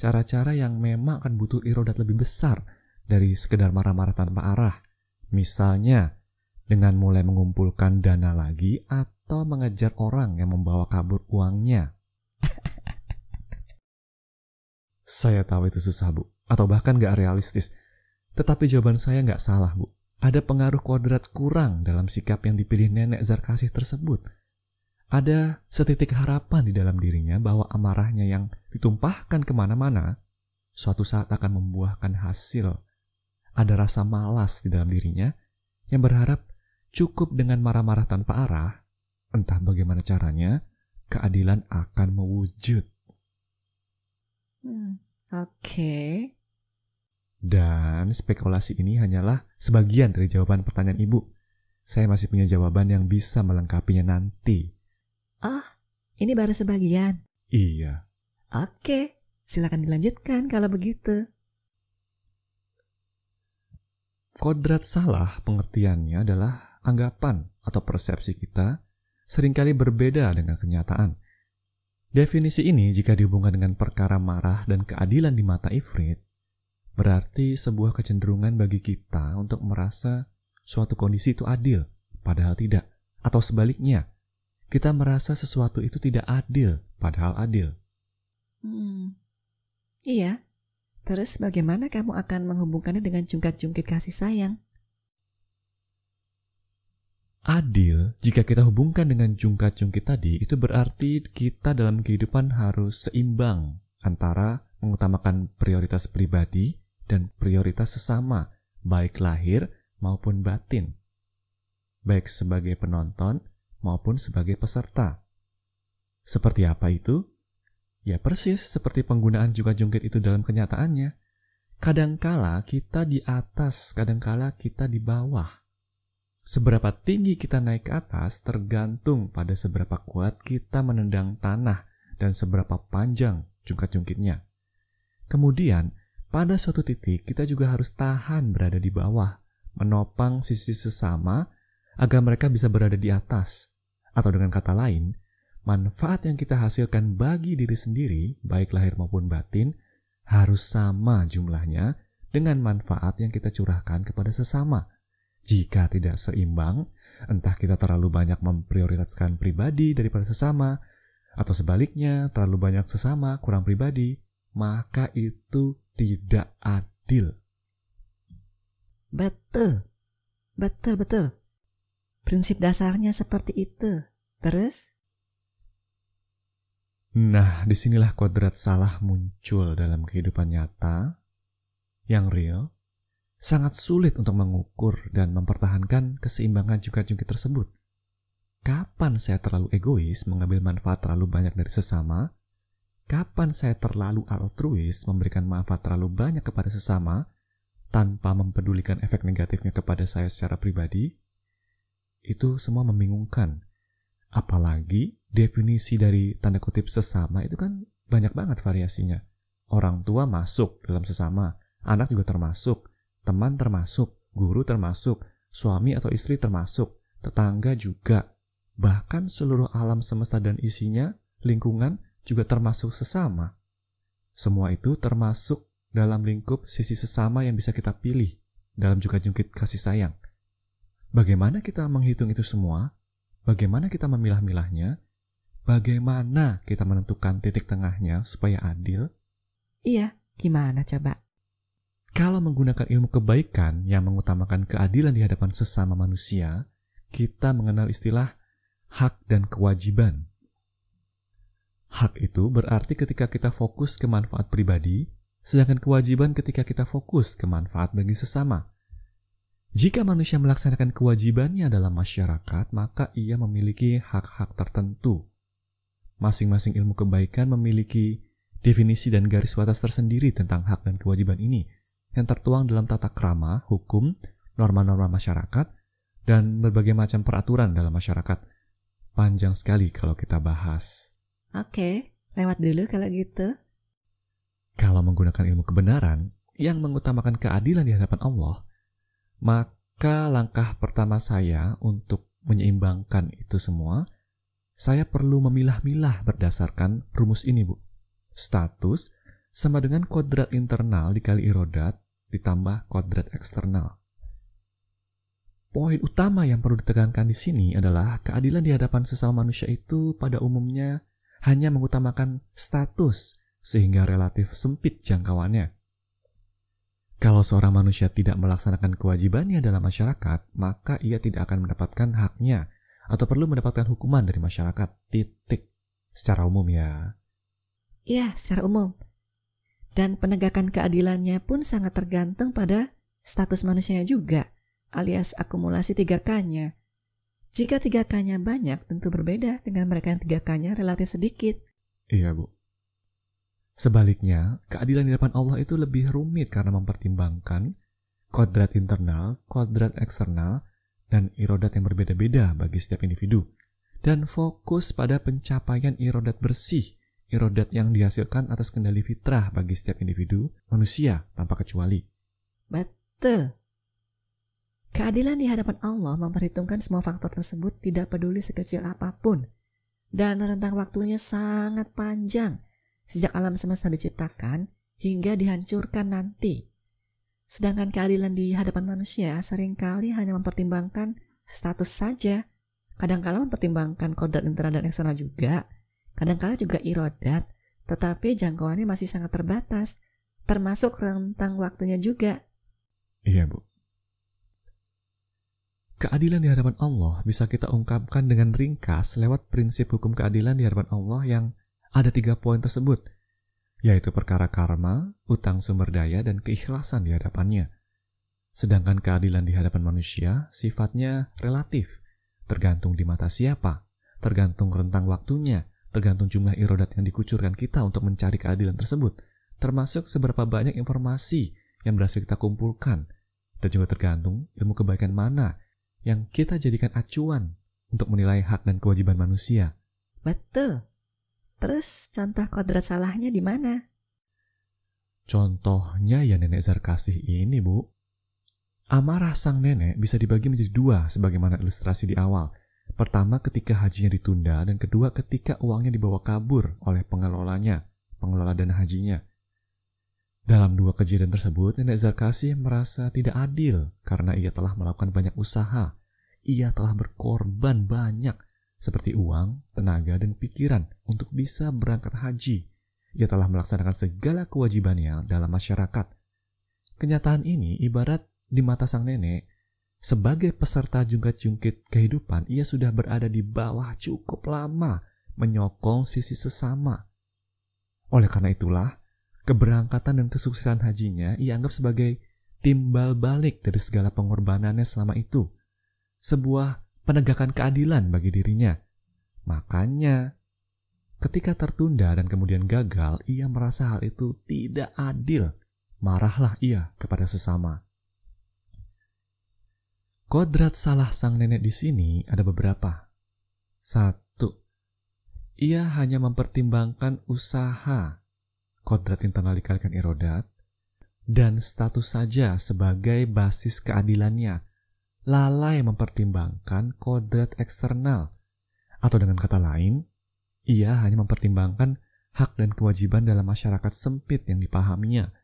Cara-cara yang memang akan butuh irodat lebih besar dari sekedar marah-marah tanpa arah. Misalnya, dengan mulai mengumpulkan dana lagi atau mengejar orang yang membawa kabur uangnya. *laughs* Saya tahu itu susah, Bu. Atau bahkan gak realistis. Tetapi jawaban saya nggak salah, Bu. Ada pengaruh kuadrat kurang dalam sikap yang dipilih nenek Zarkasih tersebut. Ada setitik harapan di dalam dirinya bahwa amarahnya yang ditumpahkan kemana-mana suatu saat akan membuahkan hasil. Ada rasa malas di dalam dirinya yang berharap cukup dengan marah-marah tanpa arah, entah bagaimana caranya, keadilan akan mewujud. Hmm, Oke, okay. Dan spekulasi ini hanyalah sebagian dari jawaban pertanyaan ibu. Saya masih punya jawaban yang bisa melengkapinya nanti. Ah, ini baru sebagian. Iya. Oke, silakan dilanjutkan kalau begitu. Kodrat salah pengertiannya adalah anggapan atau persepsi kita seringkali berbeda dengan kenyataan. Definisi ini jika dihubungkan dengan perkara marah dan keadilan di mata Ifrit, berarti sebuah kecenderungan bagi kita untuk merasa suatu kondisi itu adil, padahal tidak, atau sebaliknya, kita merasa sesuatu itu tidak adil, padahal adil. Hmm. Iya. Terus bagaimana kamu akan menghubungkannya dengan jungkat-jungkit kasih sayang? Adil, jika kita hubungkan dengan jungkat-jungkit tadi, itu berarti kita dalam kehidupan harus seimbang antara mengutamakan prioritas pribadi dan prioritas sesama, baik lahir maupun batin, baik sebagai penonton maupun sebagai peserta. Seperti apa itu? Ya persis seperti penggunaan juga jungkit itu dalam kenyataannya. Kadangkala kita di atas, kadangkala kita di bawah. Seberapa tinggi kita naik ke atas tergantung pada seberapa kuat kita menendang tanah dan seberapa panjang jungkat-jungkitnya. Kemudian, pada suatu titik, kita juga harus tahan berada di bawah, menopang sisi sesama agar mereka bisa berada di atas. Atau dengan kata lain, manfaat yang kita hasilkan bagi diri sendiri, baik lahir maupun batin, harus sama jumlahnya dengan manfaat yang kita curahkan kepada sesama. Jika tidak seimbang, entah kita terlalu banyak memprioritaskan pribadi daripada sesama, atau sebaliknya terlalu banyak sesama kurang pribadi, maka itu tidak adil. Betul, betul, betul. Prinsip dasarnya seperti itu. Terus? Nah, disinilah kodrat salah muncul dalam kehidupan nyata, yang real, sangat sulit untuk mengukur dan mempertahankan keseimbangan juga jungkit tersebut. Kapan saya terlalu egois mengambil manfaat terlalu banyak dari sesama, kapan saya terlalu altruis memberikan manfaat terlalu banyak kepada sesama tanpa mempedulikan efek negatifnya kepada saya secara pribadi, itu semua membingungkan. Apalagi definisi dari tanda kutip sesama itu kan banyak banget variasinya. Orang tua masuk dalam sesama, anak juga termasuk, teman termasuk, guru termasuk, suami atau istri termasuk, tetangga juga, bahkan seluruh alam semesta dan isinya, lingkungan, juga termasuk sesama. Semua itu termasuk dalam lingkup sisi sesama yang bisa kita pilih dalam juga jungkit kasih sayang. Bagaimana kita menghitung itu semua? Bagaimana kita memilah-milahnya? Bagaimana kita menentukan titik tengahnya supaya adil? Iya, gimana coba? Kalau menggunakan ilmu kebaikan yang mengutamakan keadilan di hadapan sesama manusia, kita mengenal istilah hak dan kewajiban. Hak itu berarti ketika kita fokus ke manfaat pribadi, sedangkan kewajiban ketika kita fokus ke manfaat bagi sesama. Jika manusia melaksanakan kewajibannya dalam masyarakat, maka ia memiliki hak-hak tertentu. Masing-masing ilmu kebaikan memiliki definisi dan garis batas tersendiri tentang hak dan kewajiban ini yang tertuang dalam tata krama, hukum, norma-norma masyarakat, dan berbagai macam peraturan dalam masyarakat. Panjang sekali kalau kita bahas. Oke, lewat dulu kalau gitu. Kalau menggunakan ilmu kebenaran yang mengutamakan keadilan di hadapan Allah, maka langkah pertama saya untuk menyeimbangkan itu semua, saya perlu memilah-milah berdasarkan rumus ini, Bu. Status sama dengan kodrat internal dikali irodat ditambah kodrat eksternal. Poin utama yang perlu ditekankan di sini adalah keadilan di hadapan sesama manusia itu pada umumnya hanya mengutamakan status sehingga relatif sempit jangkauannya. Kalau seorang manusia tidak melaksanakan kewajibannya dalam masyarakat, maka ia tidak akan mendapatkan haknya atau perlu mendapatkan hukuman dari masyarakat. Titik. Secara umum ya. Iya, secara umum. Dan penegakan keadilannya pun sangat tergantung pada status manusianya juga, alias akumulasi tiga k nya jika 3K-nya banyak, tentu berbeda dengan mereka yang 3K-nya relatif sedikit. Iya, Bu. Sebaliknya, keadilan di depan Allah itu lebih rumit karena mempertimbangkan kodrat internal, kodrat eksternal, dan irodat yang berbeda-beda bagi setiap individu. Dan fokus pada pencapaian irodat bersih, irodat yang dihasilkan atas kendali fitrah bagi setiap individu, manusia tanpa kecuali. Betul. Keadilan di hadapan Allah memperhitungkan semua faktor tersebut tidak peduli sekecil apapun. Dan rentang waktunya sangat panjang sejak alam semesta diciptakan hingga dihancurkan nanti. Sedangkan keadilan di hadapan manusia seringkali hanya mempertimbangkan status saja, kadangkala mempertimbangkan kodrat internal dan eksternal juga, kadangkala juga irodat, tetapi jangkauannya masih sangat terbatas, termasuk rentang waktunya juga. Iya, Bu. Keadilan di hadapan Allah bisa kita ungkapkan dengan ringkas lewat prinsip hukum keadilan di hadapan Allah yang ada tiga poin tersebut, yaitu perkara karma, utang sumber daya, dan keikhlasan di hadapannya. Sedangkan keadilan di hadapan manusia sifatnya relatif, tergantung di mata siapa, tergantung rentang waktunya, tergantung jumlah irodat yang dikucurkan kita untuk mencari keadilan tersebut, termasuk seberapa banyak informasi yang berhasil kita kumpulkan, dan juga tergantung ilmu kebaikan mana yang kita jadikan acuan untuk menilai hak dan kewajiban manusia. Betul. Terus contoh kodrat salahnya di mana? Contohnya ya nenek Zarkasih ini, Bu. Amarah sang nenek bisa dibagi menjadi dua sebagaimana ilustrasi di awal. Pertama ketika hajinya ditunda dan kedua ketika uangnya dibawa kabur oleh pengelolanya, pengelola dana hajinya. Dalam dua kejadian tersebut, Nenek Zarkasih merasa tidak adil karena ia telah melakukan banyak usaha. Ia telah berkorban banyak, seperti uang, tenaga, dan pikiran untuk bisa berangkat haji. Ia telah melaksanakan segala kewajibannya dalam masyarakat. Kenyataan ini ibarat di mata sang nenek, sebagai peserta jungkat-jungkit kehidupan, ia sudah berada di bawah cukup lama, menyokong sisi sesama. Oleh karena itulah, keberangkatan dan kesuksesan hajinya ia anggap sebagai timbal balik dari segala pengorbanannya selama itu. Sebuah penegakan keadilan bagi dirinya. Makanya, ketika tertunda dan kemudian gagal, ia merasa hal itu tidak adil. Marahlah ia kepada sesama. Kodrat salah sang nenek di sini ada beberapa. Satu, ia hanya mempertimbangkan usaha kodrat internal dikalikan irodat, dan status saja sebagai basis keadilannya, lalai mempertimbangkan kodrat eksternal, atau dengan kata lain, ia hanya mempertimbangkan hak dan kewajiban dalam masyarakat sempit yang dipahaminya.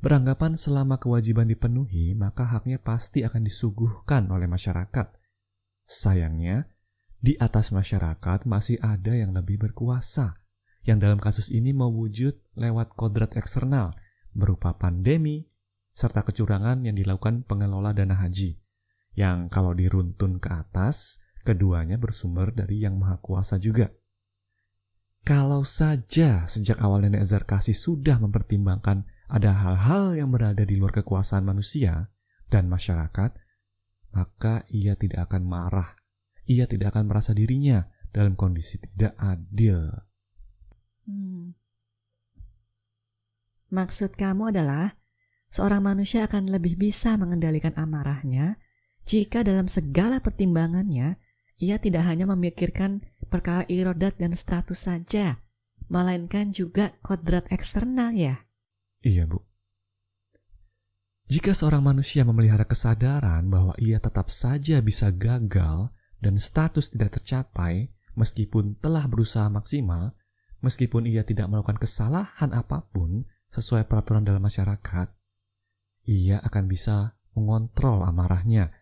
Beranggapan selama kewajiban dipenuhi, maka haknya pasti akan disuguhkan oleh masyarakat. Sayangnya, di atas masyarakat masih ada yang lebih berkuasa yang dalam kasus ini mewujud lewat kodrat eksternal berupa pandemi serta kecurangan yang dilakukan pengelola dana haji yang kalau diruntun ke atas keduanya bersumber dari yang maha kuasa juga. Kalau saja sejak awal Nenek Zarkasi sudah mempertimbangkan ada hal-hal yang berada di luar kekuasaan manusia dan masyarakat, maka ia tidak akan marah. Ia tidak akan merasa dirinya dalam kondisi tidak adil. Hmm. Maksud kamu adalah seorang manusia akan lebih bisa mengendalikan amarahnya jika dalam segala pertimbangannya ia tidak hanya memikirkan perkara irodat dan status saja, melainkan juga kodrat eksternal ya? Iya, Bu. Jika seorang manusia memelihara kesadaran bahwa ia tetap saja bisa gagal dan status tidak tercapai meskipun telah berusaha maksimal, meskipun ia tidak melakukan kesalahan apapun sesuai peraturan dalam masyarakat, ia akan bisa mengontrol amarahnya.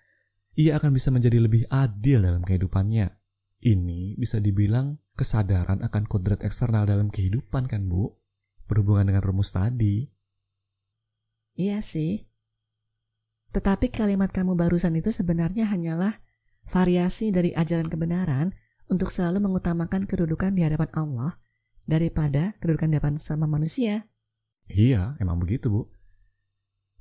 Ia akan bisa menjadi lebih adil dalam kehidupannya. Ini bisa dibilang kesadaran akan kodrat eksternal dalam kehidupan kan, Bu? Berhubungan dengan rumus tadi. Iya sih. Tetapi kalimat kamu barusan itu sebenarnya hanyalah variasi dari ajaran kebenaran untuk selalu mengutamakan kedudukan di hadapan Allah daripada kedudukan depan sama manusia. Iya, emang begitu, Bu.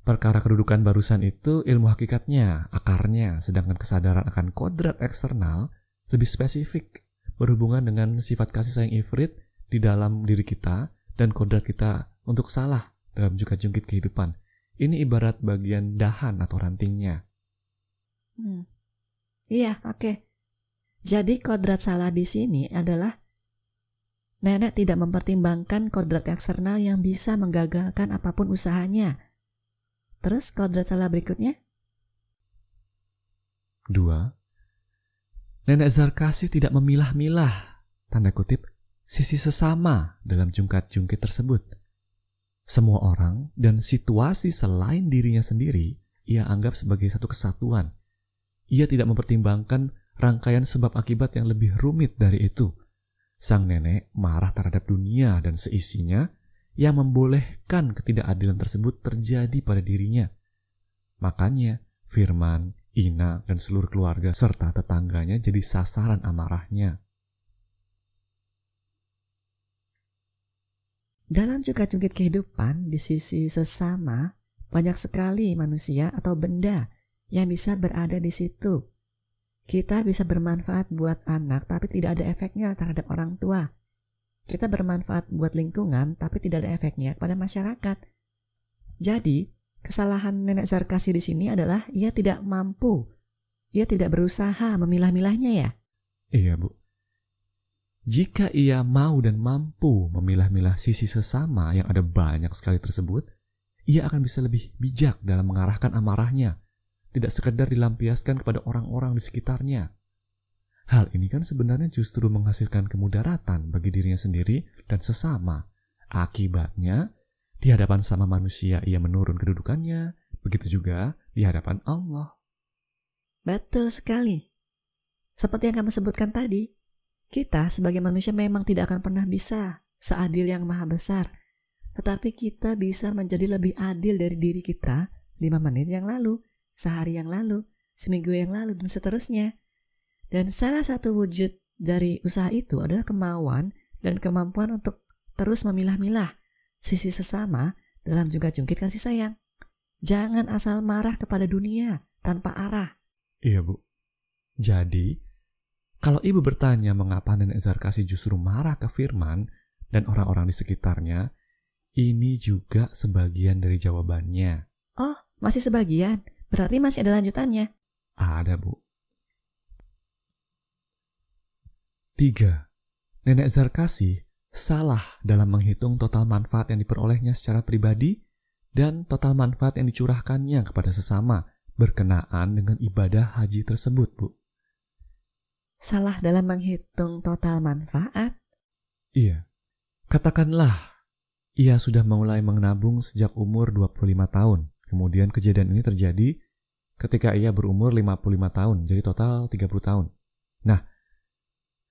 Perkara kedudukan barusan itu ilmu hakikatnya, akarnya, sedangkan kesadaran akan kodrat eksternal lebih spesifik, berhubungan dengan sifat kasih sayang ifrit di dalam diri kita dan kodrat kita untuk salah dalam juga jungkit kehidupan. Ini ibarat bagian dahan atau rantingnya. Hmm. Iya, oke. Okay. Jadi kodrat salah di sini adalah Nenek tidak mempertimbangkan kodrat eksternal yang bisa menggagalkan apapun usahanya. Terus kodrat salah berikutnya? Dua, Nenek Zarkasih tidak memilah-milah, tanda kutip, sisi sesama dalam jungkat-jungkit tersebut. Semua orang dan situasi selain dirinya sendiri ia anggap sebagai satu kesatuan. Ia tidak mempertimbangkan rangkaian sebab akibat yang lebih rumit dari itu – Sang nenek marah terhadap dunia dan seisinya yang membolehkan ketidakadilan tersebut terjadi pada dirinya. Makanya, Firman, Ina, dan seluruh keluarga serta tetangganya jadi sasaran amarahnya. Dalam juga cungkit kehidupan di sisi sesama, banyak sekali manusia atau benda yang bisa berada di situ kita bisa bermanfaat buat anak, tapi tidak ada efeknya terhadap orang tua. Kita bermanfaat buat lingkungan, tapi tidak ada efeknya kepada masyarakat. Jadi, kesalahan nenek Zarkasi di sini adalah ia tidak mampu. Ia tidak berusaha memilah-milahnya ya? Iya, Bu. Jika ia mau dan mampu memilah-milah sisi sesama yang ada banyak sekali tersebut, ia akan bisa lebih bijak dalam mengarahkan amarahnya tidak sekedar dilampiaskan kepada orang-orang di sekitarnya. Hal ini kan sebenarnya justru menghasilkan kemudaratan bagi dirinya sendiri dan sesama. Akibatnya, di hadapan sama manusia ia menurun kedudukannya, begitu juga di hadapan Allah. Betul sekali. Seperti yang kamu sebutkan tadi, kita sebagai manusia memang tidak akan pernah bisa seadil yang maha besar. Tetapi kita bisa menjadi lebih adil dari diri kita lima menit yang lalu sehari yang lalu, seminggu yang lalu, dan seterusnya. Dan salah satu wujud dari usaha itu adalah kemauan dan kemampuan untuk terus memilah-milah sisi sesama dalam juga jungkit kasih sayang. Jangan asal marah kepada dunia tanpa arah. Iya, Bu. Jadi, kalau ibu bertanya mengapa Nenek Zarkasi justru marah ke Firman dan orang-orang di sekitarnya, ini juga sebagian dari jawabannya. Oh, masih sebagian? Berarti masih ada lanjutannya. Ada, Bu. Tiga. Nenek Zarkasi salah dalam menghitung total manfaat yang diperolehnya secara pribadi dan total manfaat yang dicurahkannya kepada sesama berkenaan dengan ibadah haji tersebut, Bu. Salah dalam menghitung total manfaat? Iya. Katakanlah, ia sudah mulai menabung sejak umur 25 tahun. Kemudian kejadian ini terjadi ketika ia berumur 55 tahun, jadi total 30 tahun. Nah,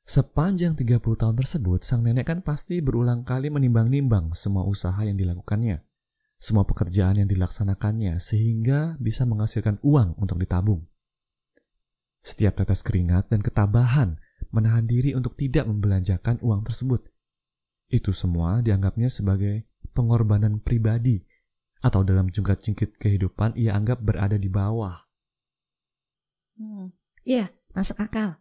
sepanjang 30 tahun tersebut, sang nenek kan pasti berulang kali menimbang-nimbang semua usaha yang dilakukannya, semua pekerjaan yang dilaksanakannya, sehingga bisa menghasilkan uang untuk ditabung. Setiap tetes keringat dan ketabahan menahan diri untuk tidak membelanjakan uang tersebut. Itu semua dianggapnya sebagai pengorbanan pribadi atau dalam jungkat-jungkit kehidupan ia anggap berada di bawah. Hmm, iya, masuk akal.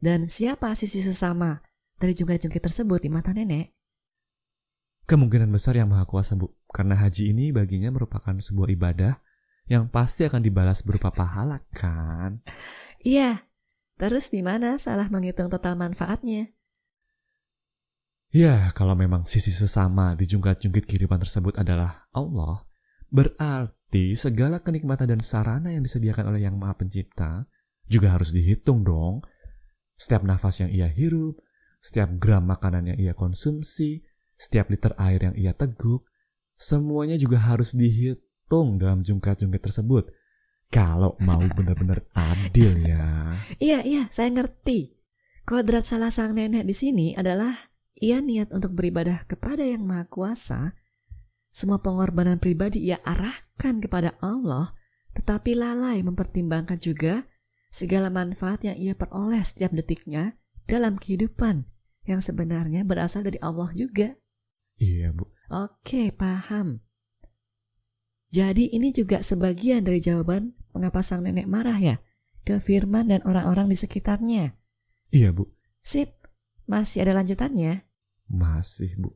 Dan siapa sisi sesama dari jungkat-jungkit tersebut di mata nenek? Kemungkinan besar yang maha kuasa bu, karena haji ini baginya merupakan sebuah ibadah yang pasti akan dibalas berupa pahala kan? Iya, terus di mana salah menghitung total manfaatnya? Ya, kalau memang sisi sesama di jungkat-jungkit kehidupan tersebut adalah Allah, berarti segala kenikmatan dan sarana yang disediakan oleh Yang Maha Pencipta juga harus dihitung dong. Setiap nafas yang ia hirup, setiap gram makanan yang ia konsumsi, setiap liter air yang ia teguk, semuanya juga harus dihitung dalam jungkat-jungkit tersebut. Kalau mau benar-benar adil ya. Iya, iya, saya ngerti. Kodrat salah sang nenek di sini adalah ia niat untuk beribadah kepada Yang Maha Kuasa, semua pengorbanan pribadi ia arahkan kepada Allah, tetapi lalai mempertimbangkan juga segala manfaat yang ia peroleh setiap detiknya dalam kehidupan yang sebenarnya berasal dari Allah juga. Iya, Bu. Oke, paham. Jadi ini juga sebagian dari jawaban mengapa sang nenek marah ya ke Firman dan orang-orang di sekitarnya. Iya, Bu. Sip. Masih ada lanjutannya? Masih, Bu.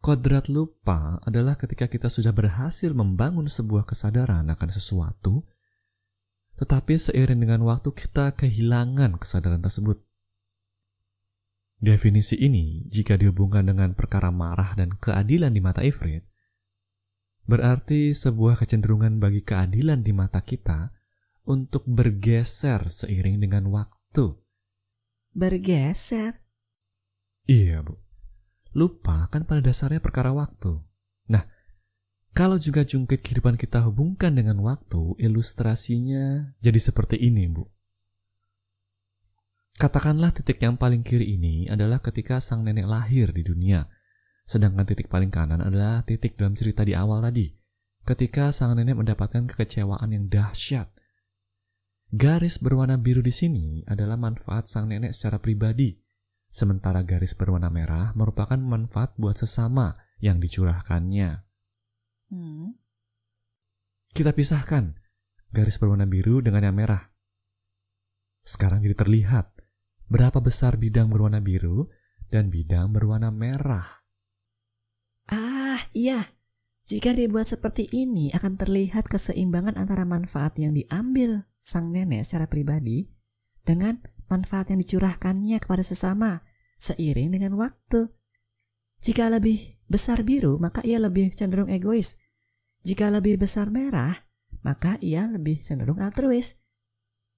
Kodrat lupa adalah ketika kita sudah berhasil membangun sebuah kesadaran akan sesuatu, tetapi seiring dengan waktu kita kehilangan kesadaran tersebut. Definisi ini, jika dihubungkan dengan perkara marah dan keadilan di mata Ifrit, berarti sebuah kecenderungan bagi keadilan di mata kita untuk bergeser seiring dengan waktu bergeser. Iya, Bu. Lupa kan pada dasarnya perkara waktu. Nah, kalau juga jungkit kehidupan kita hubungkan dengan waktu, ilustrasinya jadi seperti ini, Bu. Katakanlah titik yang paling kiri ini adalah ketika sang nenek lahir di dunia, sedangkan titik paling kanan adalah titik dalam cerita di awal tadi, ketika sang nenek mendapatkan kekecewaan yang dahsyat Garis berwarna biru di sini adalah manfaat sang nenek secara pribadi, sementara garis berwarna merah merupakan manfaat buat sesama yang dicurahkannya. Hmm. Kita pisahkan garis berwarna biru dengan yang merah. Sekarang jadi terlihat berapa besar bidang berwarna biru dan bidang berwarna merah. Ah, iya. Jika dibuat seperti ini, akan terlihat keseimbangan antara manfaat yang diambil sang nenek secara pribadi dengan manfaat yang dicurahkannya kepada sesama seiring dengan waktu. Jika lebih besar biru, maka ia lebih cenderung egois. Jika lebih besar merah, maka ia lebih cenderung altruis.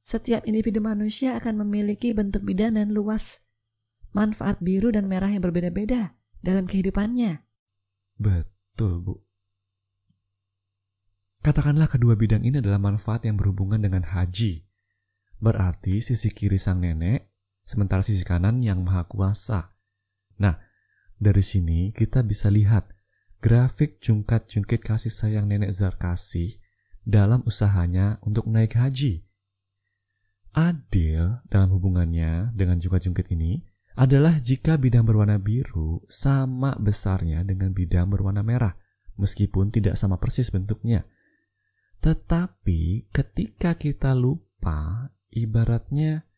Setiap individu manusia akan memiliki bentuk bidan dan luas manfaat biru dan merah yang berbeda-beda dalam kehidupannya. Betul, Bu. Katakanlah kedua bidang ini adalah manfaat yang berhubungan dengan haji. Berarti sisi kiri sang nenek, sementara sisi kanan yang maha kuasa. Nah, dari sini kita bisa lihat grafik jungkat-jungkit kasih sayang nenek Zarkasi dalam usahanya untuk naik haji. Adil dalam hubungannya dengan jungkat-jungkit ini adalah jika bidang berwarna biru sama besarnya dengan bidang berwarna merah, meskipun tidak sama persis bentuknya. Tetapi ketika kita lupa, ibaratnya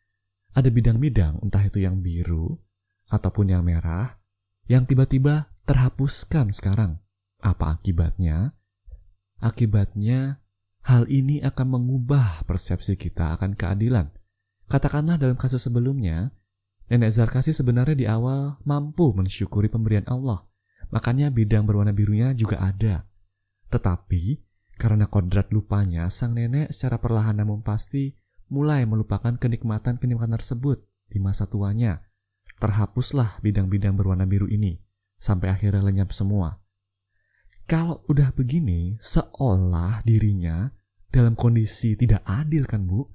ada bidang-bidang, entah itu yang biru ataupun yang merah, yang tiba-tiba terhapuskan sekarang. Apa akibatnya? Akibatnya hal ini akan mengubah persepsi kita akan keadilan. Katakanlah dalam kasus sebelumnya, Nenek Zarkasi sebenarnya di awal mampu mensyukuri pemberian Allah. Makanya bidang berwarna birunya juga ada. Tetapi karena kodrat lupanya, sang nenek secara perlahan namun pasti mulai melupakan kenikmatan-kenikmatan tersebut di masa tuanya. Terhapuslah bidang-bidang berwarna biru ini, sampai akhirnya lenyap semua. Kalau udah begini, seolah dirinya dalam kondisi tidak adil kan bu?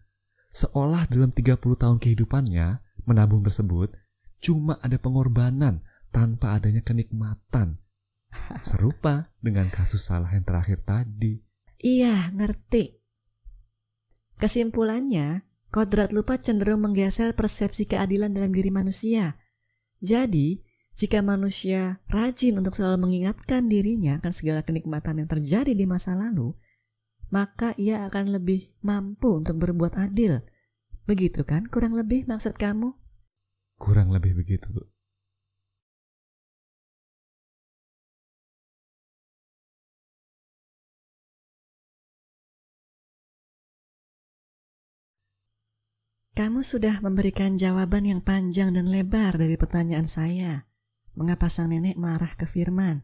Seolah dalam 30 tahun kehidupannya, menabung tersebut, cuma ada pengorbanan tanpa adanya kenikmatan. Serupa dengan kasus salah yang terakhir tadi. Iya, ngerti. Kesimpulannya, kodrat lupa cenderung menggeser persepsi keadilan dalam diri manusia. Jadi, jika manusia rajin untuk selalu mengingatkan dirinya akan segala kenikmatan yang terjadi di masa lalu, maka ia akan lebih mampu untuk berbuat adil. Begitu kan kurang lebih maksud kamu? Kurang lebih begitu, Bu. Kamu sudah memberikan jawaban yang panjang dan lebar dari pertanyaan saya. Mengapa sang nenek marah ke Firman?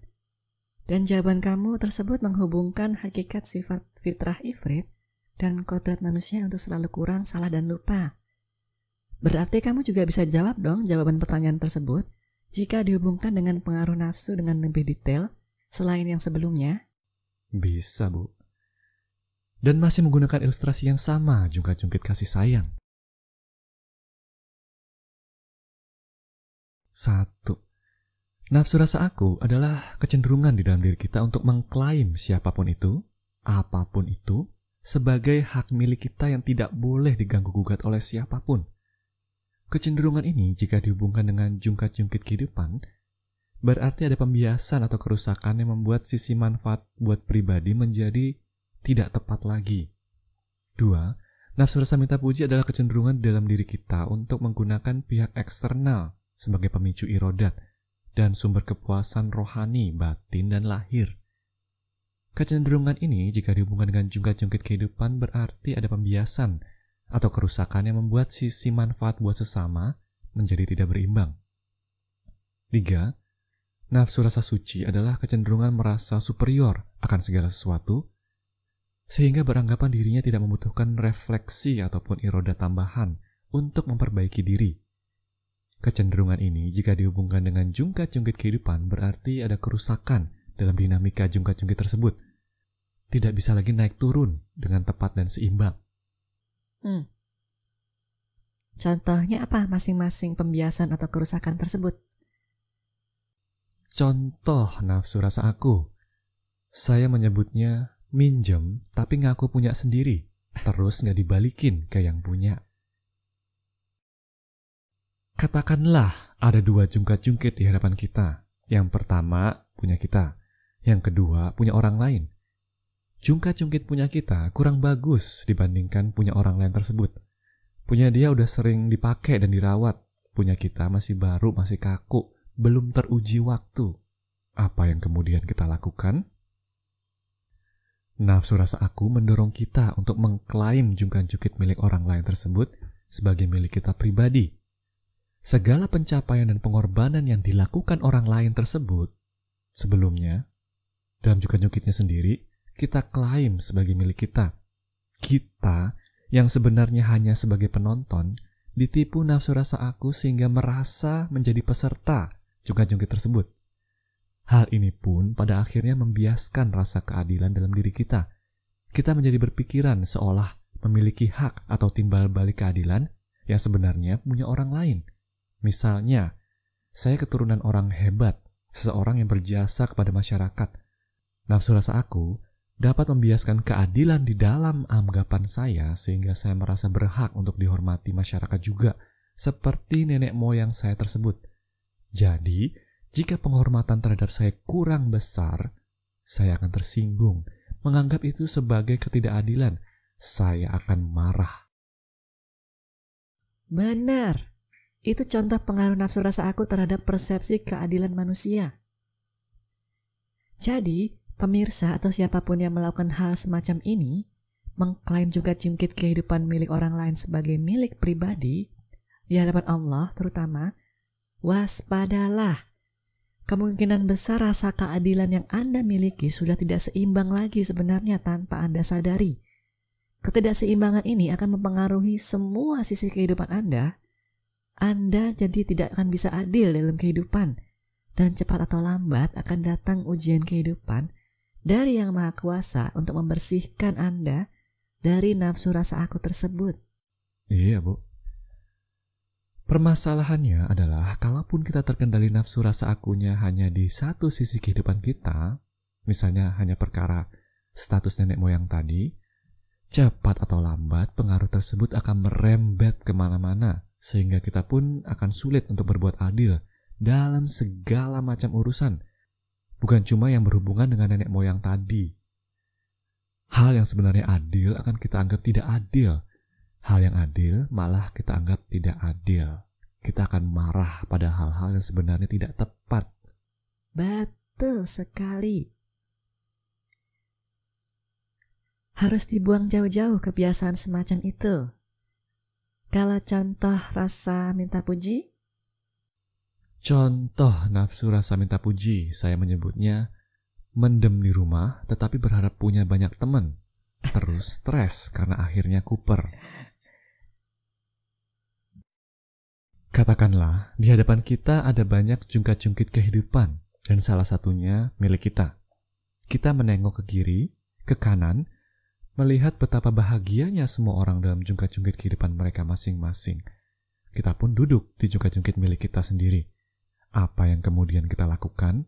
Dan jawaban kamu tersebut menghubungkan hakikat sifat fitrah ifrit dan kodrat manusia untuk selalu kurang, salah, dan lupa. Berarti kamu juga bisa jawab dong jawaban pertanyaan tersebut jika dihubungkan dengan pengaruh nafsu dengan lebih detail selain yang sebelumnya? Bisa, Bu. Dan masih menggunakan ilustrasi yang sama, jungkat-jungkit kasih sayang. Satu. Nafsu rasa aku adalah kecenderungan di dalam diri kita untuk mengklaim siapapun itu, apapun itu, sebagai hak milik kita yang tidak boleh diganggu-gugat oleh siapapun. Kecenderungan ini jika dihubungkan dengan jungkat-jungkit kehidupan, berarti ada pembiasan atau kerusakan yang membuat sisi manfaat buat pribadi menjadi tidak tepat lagi. Dua, nafsu rasa minta puji adalah kecenderungan dalam diri kita untuk menggunakan pihak eksternal sebagai pemicu irodat dan sumber kepuasan rohani, batin, dan lahir. Kecenderungan ini jika dihubungkan dengan jungkat-jungkit kehidupan berarti ada pembiasan atau kerusakan yang membuat sisi manfaat buat sesama menjadi tidak berimbang. 3. Nafsu rasa suci adalah kecenderungan merasa superior akan segala sesuatu, sehingga beranggapan dirinya tidak membutuhkan refleksi ataupun iroda tambahan untuk memperbaiki diri. Kecenderungan ini jika dihubungkan dengan jungkat-jungkit kehidupan berarti ada kerusakan dalam dinamika jungkat-jungkit tersebut. Tidak bisa lagi naik turun dengan tepat dan seimbang. Hmm. Contohnya apa masing-masing pembiasan atau kerusakan tersebut? Contoh nafsu rasa aku. Saya menyebutnya minjem tapi ngaku punya sendiri. Terus nggak dibalikin ke yang punya. Katakanlah ada dua jungkat-jungkit di hadapan kita. Yang pertama punya kita, yang kedua punya orang lain. Jungkat-jungkit punya kita kurang bagus dibandingkan punya orang lain tersebut. Punya dia udah sering dipakai dan dirawat, punya kita masih baru, masih kaku, belum teruji waktu. Apa yang kemudian kita lakukan? Nafsu rasa aku mendorong kita untuk mengklaim jungkat-jungkit milik orang lain tersebut sebagai milik kita pribadi segala pencapaian dan pengorbanan yang dilakukan orang lain tersebut sebelumnya, dalam juga nyukitnya sendiri, kita klaim sebagai milik kita. Kita yang sebenarnya hanya sebagai penonton, ditipu nafsu rasa aku sehingga merasa menjadi peserta juga jungkit tersebut. Hal ini pun pada akhirnya membiaskan rasa keadilan dalam diri kita. Kita menjadi berpikiran seolah memiliki hak atau timbal balik keadilan yang sebenarnya punya orang lain – Misalnya, saya keturunan orang hebat, seseorang yang berjasa kepada masyarakat. Nafsu rasa aku dapat membiaskan keadilan di dalam anggapan saya sehingga saya merasa berhak untuk dihormati masyarakat juga, seperti nenek moyang saya tersebut. Jadi, jika penghormatan terhadap saya kurang besar, saya akan tersinggung, menganggap itu sebagai ketidakadilan. Saya akan marah. Benar, itu contoh pengaruh nafsu rasa aku terhadap persepsi keadilan manusia. Jadi, pemirsa atau siapapun yang melakukan hal semacam ini, mengklaim juga cungkit kehidupan milik orang lain sebagai milik pribadi, di hadapan Allah terutama, waspadalah. Kemungkinan besar rasa keadilan yang Anda miliki sudah tidak seimbang lagi sebenarnya tanpa Anda sadari. Ketidakseimbangan ini akan mempengaruhi semua sisi kehidupan Anda, anda jadi tidak akan bisa adil dalam kehidupan, dan cepat atau lambat akan datang ujian kehidupan dari Yang Maha Kuasa untuk membersihkan Anda dari nafsu rasa aku tersebut. Iya, Bu. Permasalahannya adalah kalaupun kita terkendali nafsu rasa akunya hanya di satu sisi kehidupan kita, misalnya hanya perkara status nenek moyang tadi, cepat atau lambat pengaruh tersebut akan merembet kemana-mana sehingga kita pun akan sulit untuk berbuat adil dalam segala macam urusan, bukan cuma yang berhubungan dengan nenek moyang tadi. Hal yang sebenarnya adil akan kita anggap tidak adil. Hal yang adil malah kita anggap tidak adil. Kita akan marah pada hal-hal yang sebenarnya tidak tepat. Betul sekali. Harus dibuang jauh-jauh kebiasaan semacam itu. Kalau contoh rasa minta puji? Contoh nafsu rasa minta puji, saya menyebutnya mendem di rumah tetapi berharap punya banyak teman. Terus stres karena akhirnya kuper. Katakanlah, di hadapan kita ada banyak jungkat-jungkit kehidupan, dan salah satunya milik kita. Kita menengok ke kiri, ke kanan, Melihat betapa bahagianya semua orang dalam jungkat-jungkit kehidupan mereka masing-masing, kita pun duduk di jungkat-jungkit milik kita sendiri. Apa yang kemudian kita lakukan?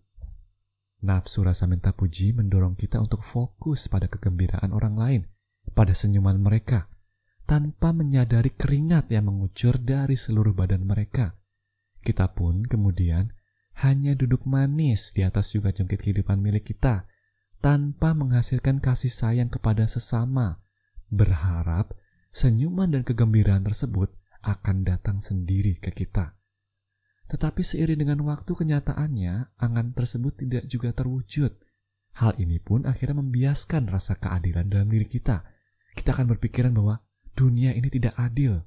Nafsu rasa minta puji mendorong kita untuk fokus pada kegembiraan orang lain, pada senyuman mereka, tanpa menyadari keringat yang mengucur dari seluruh badan mereka. Kita pun kemudian hanya duduk manis di atas juga jungkit kehidupan milik kita, tanpa menghasilkan kasih sayang kepada sesama, berharap senyuman dan kegembiraan tersebut akan datang sendiri ke kita. Tetapi seiring dengan waktu kenyataannya, angan tersebut tidak juga terwujud. Hal ini pun akhirnya membiaskan rasa keadilan dalam diri kita. Kita akan berpikiran bahwa dunia ini tidak adil.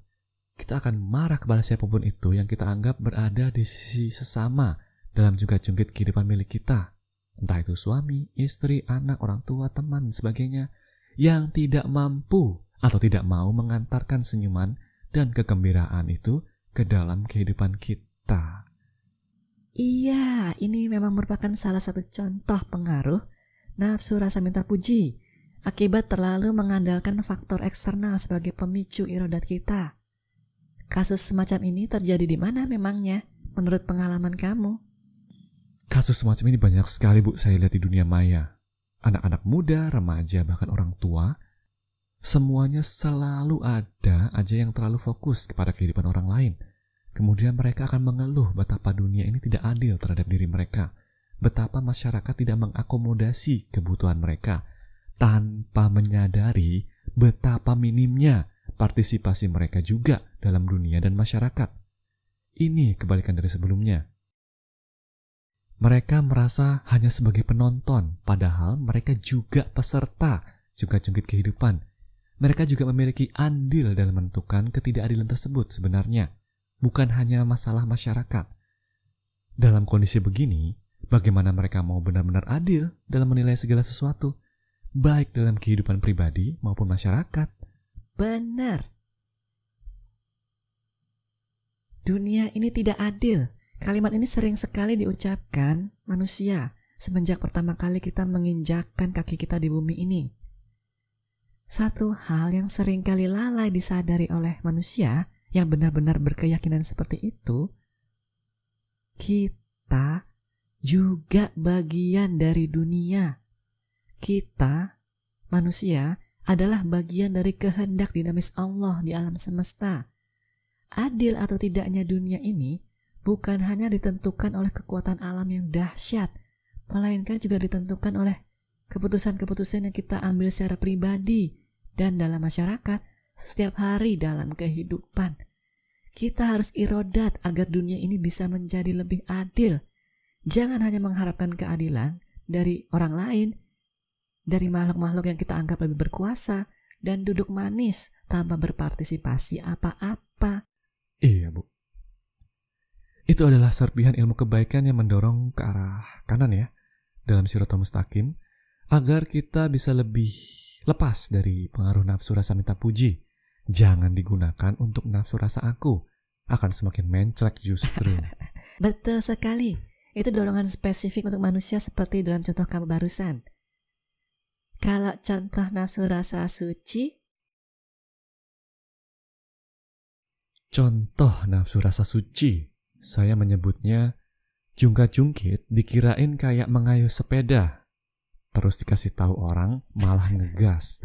Kita akan marah kepada siapapun itu yang kita anggap berada di sisi sesama dalam juga jungkit kehidupan milik kita entah itu suami, istri, anak, orang tua, teman, sebagainya, yang tidak mampu atau tidak mau mengantarkan senyuman dan kegembiraan itu ke dalam kehidupan kita. Iya, ini memang merupakan salah satu contoh pengaruh nafsu rasa minta puji akibat terlalu mengandalkan faktor eksternal sebagai pemicu irodat kita. Kasus semacam ini terjadi di mana memangnya menurut pengalaman kamu? Kasus semacam ini banyak sekali bu saya lihat di dunia maya. Anak-anak muda, remaja, bahkan orang tua, semuanya selalu ada aja yang terlalu fokus kepada kehidupan orang lain. Kemudian mereka akan mengeluh betapa dunia ini tidak adil terhadap diri mereka, betapa masyarakat tidak mengakomodasi kebutuhan mereka, tanpa menyadari betapa minimnya partisipasi mereka juga dalam dunia dan masyarakat. Ini kebalikan dari sebelumnya. Mereka merasa hanya sebagai penonton, padahal mereka juga peserta juga-jungkit kehidupan. Mereka juga memiliki andil dalam menentukan ketidakadilan tersebut sebenarnya, bukan hanya masalah masyarakat. Dalam kondisi begini, bagaimana mereka mau benar-benar adil dalam menilai segala sesuatu, baik dalam kehidupan pribadi maupun masyarakat? Benar. Dunia ini tidak adil Kalimat ini sering sekali diucapkan manusia semenjak pertama kali kita menginjakkan kaki kita di bumi ini. Satu hal yang sering kali lalai disadari oleh manusia yang benar-benar berkeyakinan seperti itu, kita juga bagian dari dunia. Kita, manusia, adalah bagian dari kehendak dinamis Allah di alam semesta. Adil atau tidaknya dunia ini bukan hanya ditentukan oleh kekuatan alam yang dahsyat, melainkan juga ditentukan oleh keputusan-keputusan yang kita ambil secara pribadi dan dalam masyarakat setiap hari dalam kehidupan. Kita harus irodat agar dunia ini bisa menjadi lebih adil. Jangan hanya mengharapkan keadilan dari orang lain, dari makhluk-makhluk yang kita anggap lebih berkuasa, dan duduk manis tanpa berpartisipasi apa-apa. Iya, Bu. Itu adalah serpihan ilmu kebaikan yang mendorong ke arah kanan ya, dalam sirotol mustaqim, agar kita bisa lebih lepas dari pengaruh nafsu rasa minta puji. Jangan digunakan untuk nafsu rasa aku, akan semakin mencrek justru. *laughs* Betul sekali, itu dorongan spesifik untuk manusia seperti dalam contoh kamu barusan. Kalau contoh nafsu rasa suci, contoh nafsu rasa suci saya menyebutnya jungka-jungkit dikirain kayak mengayuh sepeda. Terus dikasih tahu orang malah ngegas.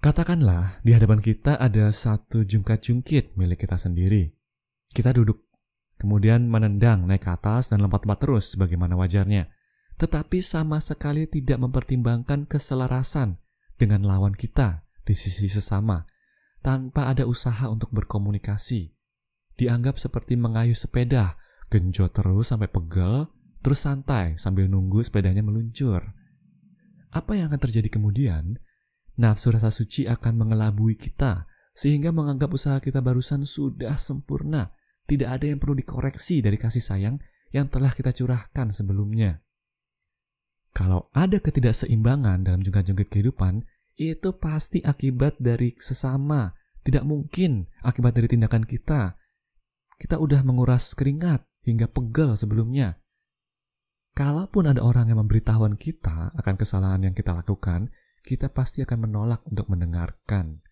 Katakanlah di hadapan kita ada satu jungka-jungkit milik kita sendiri. Kita duduk, kemudian menendang naik ke atas dan lompat-lompat terus sebagaimana wajarnya. Tetapi sama sekali tidak mempertimbangkan keselarasan dengan lawan kita di sisi sesama, tanpa ada usaha untuk berkomunikasi dianggap seperti mengayuh sepeda, genjot terus sampai pegel, terus santai sambil nunggu sepedanya meluncur. Apa yang akan terjadi kemudian? Nafsu rasa suci akan mengelabui kita, sehingga menganggap usaha kita barusan sudah sempurna. Tidak ada yang perlu dikoreksi dari kasih sayang yang telah kita curahkan sebelumnya. Kalau ada ketidakseimbangan dalam jungkat-jungkit kehidupan, itu pasti akibat dari sesama, tidak mungkin akibat dari tindakan kita kita udah menguras keringat hingga pegel sebelumnya. Kalaupun ada orang yang memberitahuan kita akan kesalahan yang kita lakukan, kita pasti akan menolak untuk mendengarkan.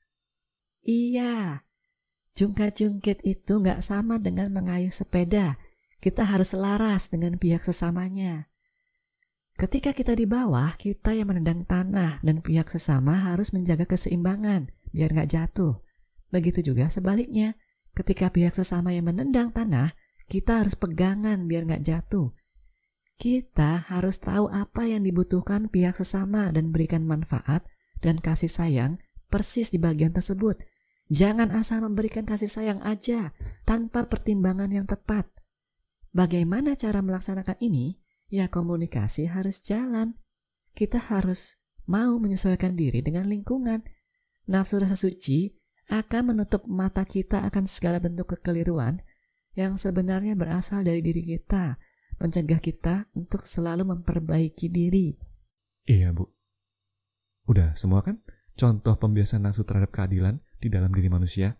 Iya, jungkat jungkit itu nggak sama dengan mengayuh sepeda. Kita harus selaras dengan pihak sesamanya. Ketika kita di bawah, kita yang menendang tanah dan pihak sesama harus menjaga keseimbangan biar nggak jatuh. Begitu juga sebaliknya, Ketika pihak sesama yang menendang tanah, kita harus pegangan biar nggak jatuh. Kita harus tahu apa yang dibutuhkan pihak sesama dan berikan manfaat dan kasih sayang persis di bagian tersebut. Jangan asal memberikan kasih sayang aja tanpa pertimbangan yang tepat. Bagaimana cara melaksanakan ini? Ya komunikasi harus jalan. Kita harus mau menyesuaikan diri dengan lingkungan. Nafsu rasa suci akan menutup mata kita akan segala bentuk kekeliruan yang sebenarnya berasal dari diri kita, mencegah kita untuk selalu memperbaiki diri. Iya, Bu. Udah semua kan? Contoh pembiasan nafsu terhadap keadilan di dalam diri manusia?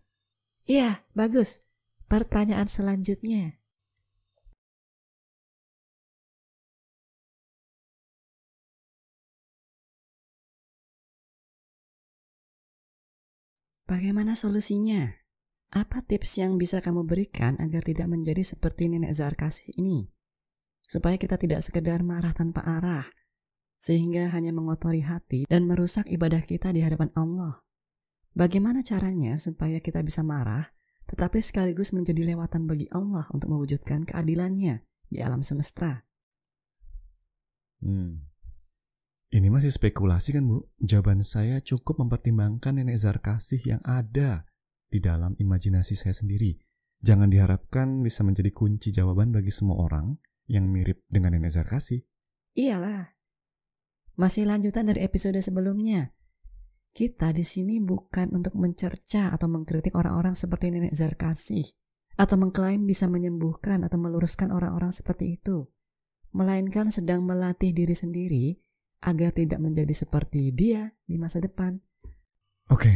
Iya, bagus. Pertanyaan selanjutnya. Bagaimana solusinya? Apa tips yang bisa kamu berikan agar tidak menjadi seperti nenek Zarkasi ini? Supaya kita tidak sekedar marah tanpa arah, sehingga hanya mengotori hati dan merusak ibadah kita di hadapan Allah. Bagaimana caranya supaya kita bisa marah, tetapi sekaligus menjadi lewatan bagi Allah untuk mewujudkan keadilannya di alam semesta? Hmm, ini masih spekulasi kan bu? Jawaban saya cukup mempertimbangkan nenek Zarkasih yang ada di dalam imajinasi saya sendiri. Jangan diharapkan bisa menjadi kunci jawaban bagi semua orang yang mirip dengan nenek Zarkasih. Iyalah. Masih lanjutan dari episode sebelumnya. Kita di sini bukan untuk mencerca atau mengkritik orang-orang seperti nenek Zarkasih atau mengklaim bisa menyembuhkan atau meluruskan orang-orang seperti itu. Melainkan sedang melatih diri sendiri agar tidak menjadi seperti dia di masa depan. Oke.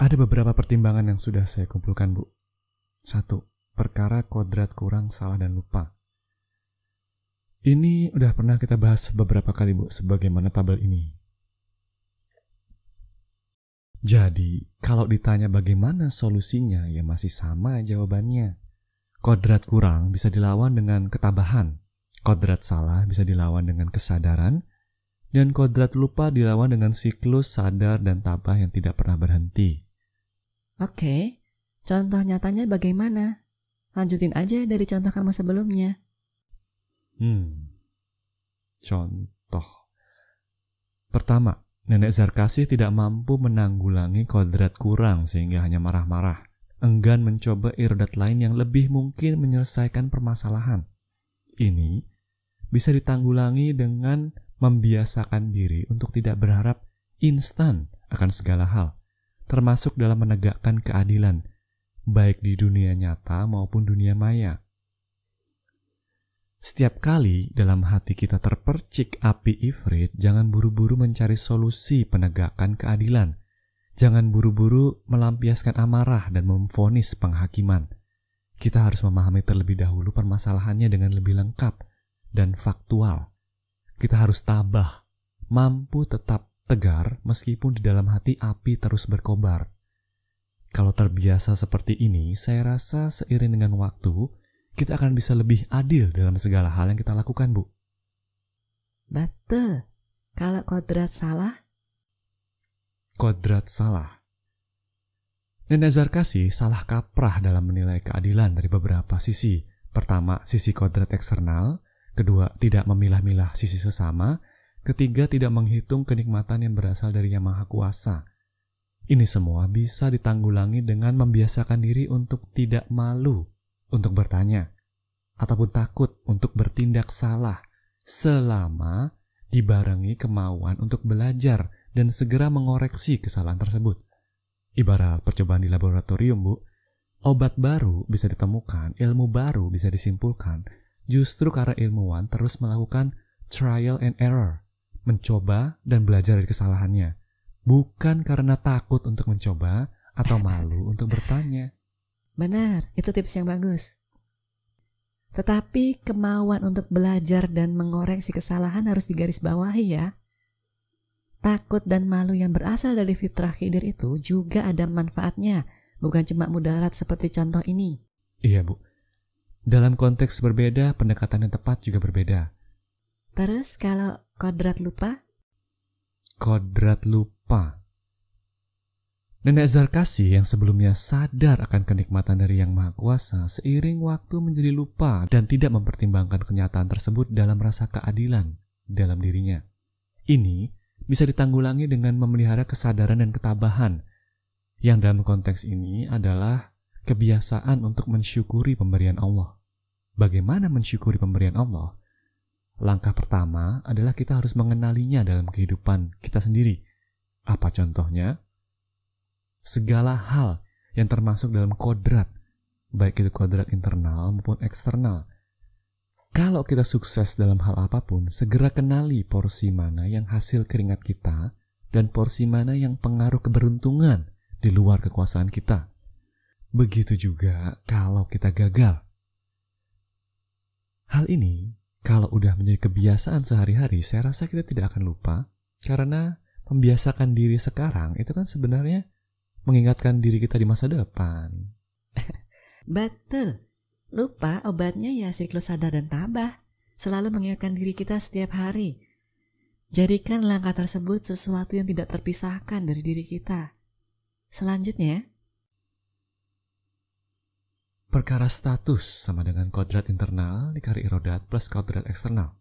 Ada beberapa pertimbangan yang sudah saya kumpulkan, Bu. Satu, perkara kodrat kurang, salah, dan lupa. Ini udah pernah kita bahas beberapa kali, Bu, sebagaimana tabel ini. Jadi, kalau ditanya bagaimana solusinya, ya masih sama jawabannya. Kodrat kurang bisa dilawan dengan ketabahan. Kodrat salah bisa dilawan dengan kesadaran, dan kodrat lupa dilawan dengan siklus sadar dan tabah yang tidak pernah berhenti. Oke, contoh nyatanya bagaimana? Lanjutin aja dari contoh kamu sebelumnya. Hmm, contoh. Pertama, Nenek Zarkasih tidak mampu menanggulangi kodrat kurang sehingga hanya marah-marah. Enggan mencoba irodat lain yang lebih mungkin menyelesaikan permasalahan. Ini bisa ditanggulangi dengan membiasakan diri untuk tidak berharap instan akan segala hal, termasuk dalam menegakkan keadilan, baik di dunia nyata maupun dunia maya. Setiap kali dalam hati kita terpercik api ifrit, jangan buru-buru mencari solusi penegakan keadilan. Jangan buru-buru melampiaskan amarah dan memfonis penghakiman. Kita harus memahami terlebih dahulu permasalahannya dengan lebih lengkap – dan faktual. Kita harus tabah, mampu tetap tegar meskipun di dalam hati api terus berkobar. Kalau terbiasa seperti ini, saya rasa seiring dengan waktu, kita akan bisa lebih adil dalam segala hal yang kita lakukan, Bu. Betul. Kalau kodrat salah? Kodrat salah. Nenek Zarkasi salah kaprah dalam menilai keadilan dari beberapa sisi. Pertama, sisi kodrat eksternal, Kedua, tidak memilah-milah sisi sesama. Ketiga, tidak menghitung kenikmatan yang berasal dari Yang Maha Kuasa. Ini semua bisa ditanggulangi dengan membiasakan diri untuk tidak malu untuk bertanya ataupun takut untuk bertindak salah selama dibarengi kemauan untuk belajar dan segera mengoreksi kesalahan tersebut. Ibarat percobaan di laboratorium, Bu. Obat baru bisa ditemukan, ilmu baru bisa disimpulkan, justru karena ilmuwan terus melakukan trial and error, mencoba dan belajar dari kesalahannya, bukan karena takut untuk mencoba atau *laughs* malu untuk bertanya. Benar, itu tips yang bagus. Tetapi kemauan untuk belajar dan mengoreksi kesalahan harus digarisbawahi ya. Takut dan malu yang berasal dari fitrah khidir itu juga ada manfaatnya, bukan cuma mudarat seperti contoh ini. Iya, Bu. Dalam konteks berbeda, pendekatan yang tepat juga berbeda. Terus kalau kodrat lupa? Kodrat lupa. Nenek Zarkasi yang sebelumnya sadar akan kenikmatan dari Yang Maha Kuasa seiring waktu menjadi lupa dan tidak mempertimbangkan kenyataan tersebut dalam rasa keadilan dalam dirinya. Ini bisa ditanggulangi dengan memelihara kesadaran dan ketabahan, yang dalam konteks ini adalah kebiasaan untuk mensyukuri pemberian Allah. Bagaimana mensyukuri pemberian Allah? Langkah pertama adalah kita harus mengenalinya dalam kehidupan kita sendiri. Apa contohnya? Segala hal yang termasuk dalam kodrat, baik itu kodrat internal maupun eksternal. Kalau kita sukses dalam hal apapun, segera kenali porsi mana yang hasil keringat kita dan porsi mana yang pengaruh keberuntungan di luar kekuasaan kita. Begitu juga kalau kita gagal. Hal ini, kalau udah menjadi kebiasaan sehari-hari, saya rasa kita tidak akan lupa karena membiasakan diri sekarang itu kan sebenarnya mengingatkan diri kita di masa depan. *laughs* Betul. Lupa obatnya ya siklus sadar dan tabah. Selalu mengingatkan diri kita setiap hari. Jadikan langkah tersebut sesuatu yang tidak terpisahkan dari diri kita. Selanjutnya, Perkara status sama dengan kodrat internal dikali irodat plus kodrat eksternal.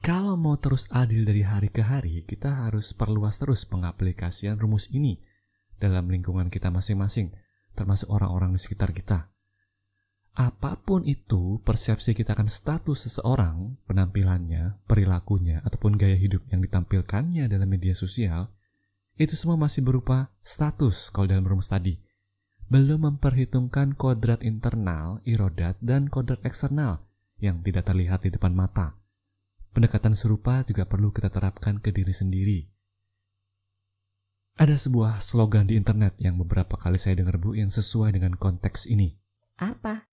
Kalau mau terus adil dari hari ke hari, kita harus perluas terus pengaplikasian rumus ini dalam lingkungan kita masing-masing, termasuk orang-orang di sekitar kita. Apapun itu, persepsi kita akan status seseorang, penampilannya, perilakunya, ataupun gaya hidup yang ditampilkannya dalam media sosial, itu semua masih berupa status kalau dalam rumus tadi belum memperhitungkan kodrat internal, irodat, dan kodrat eksternal yang tidak terlihat di depan mata. Pendekatan serupa juga perlu kita terapkan ke diri sendiri. Ada sebuah slogan di internet yang beberapa kali saya dengar Bu yang sesuai dengan konteks ini. Apa?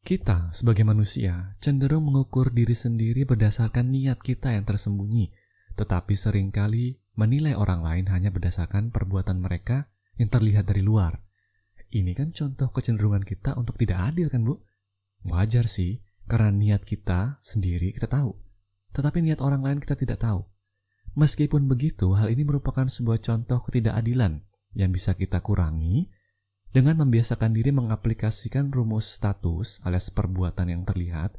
Kita sebagai manusia cenderung mengukur diri sendiri berdasarkan niat kita yang tersembunyi, tetapi seringkali menilai orang lain hanya berdasarkan perbuatan mereka yang terlihat dari luar. Ini kan contoh kecenderungan kita untuk tidak adil kan bu? Wajar sih, karena niat kita sendiri kita tahu. Tetapi niat orang lain kita tidak tahu. Meskipun begitu, hal ini merupakan sebuah contoh ketidakadilan yang bisa kita kurangi dengan membiasakan diri mengaplikasikan rumus status alias perbuatan yang terlihat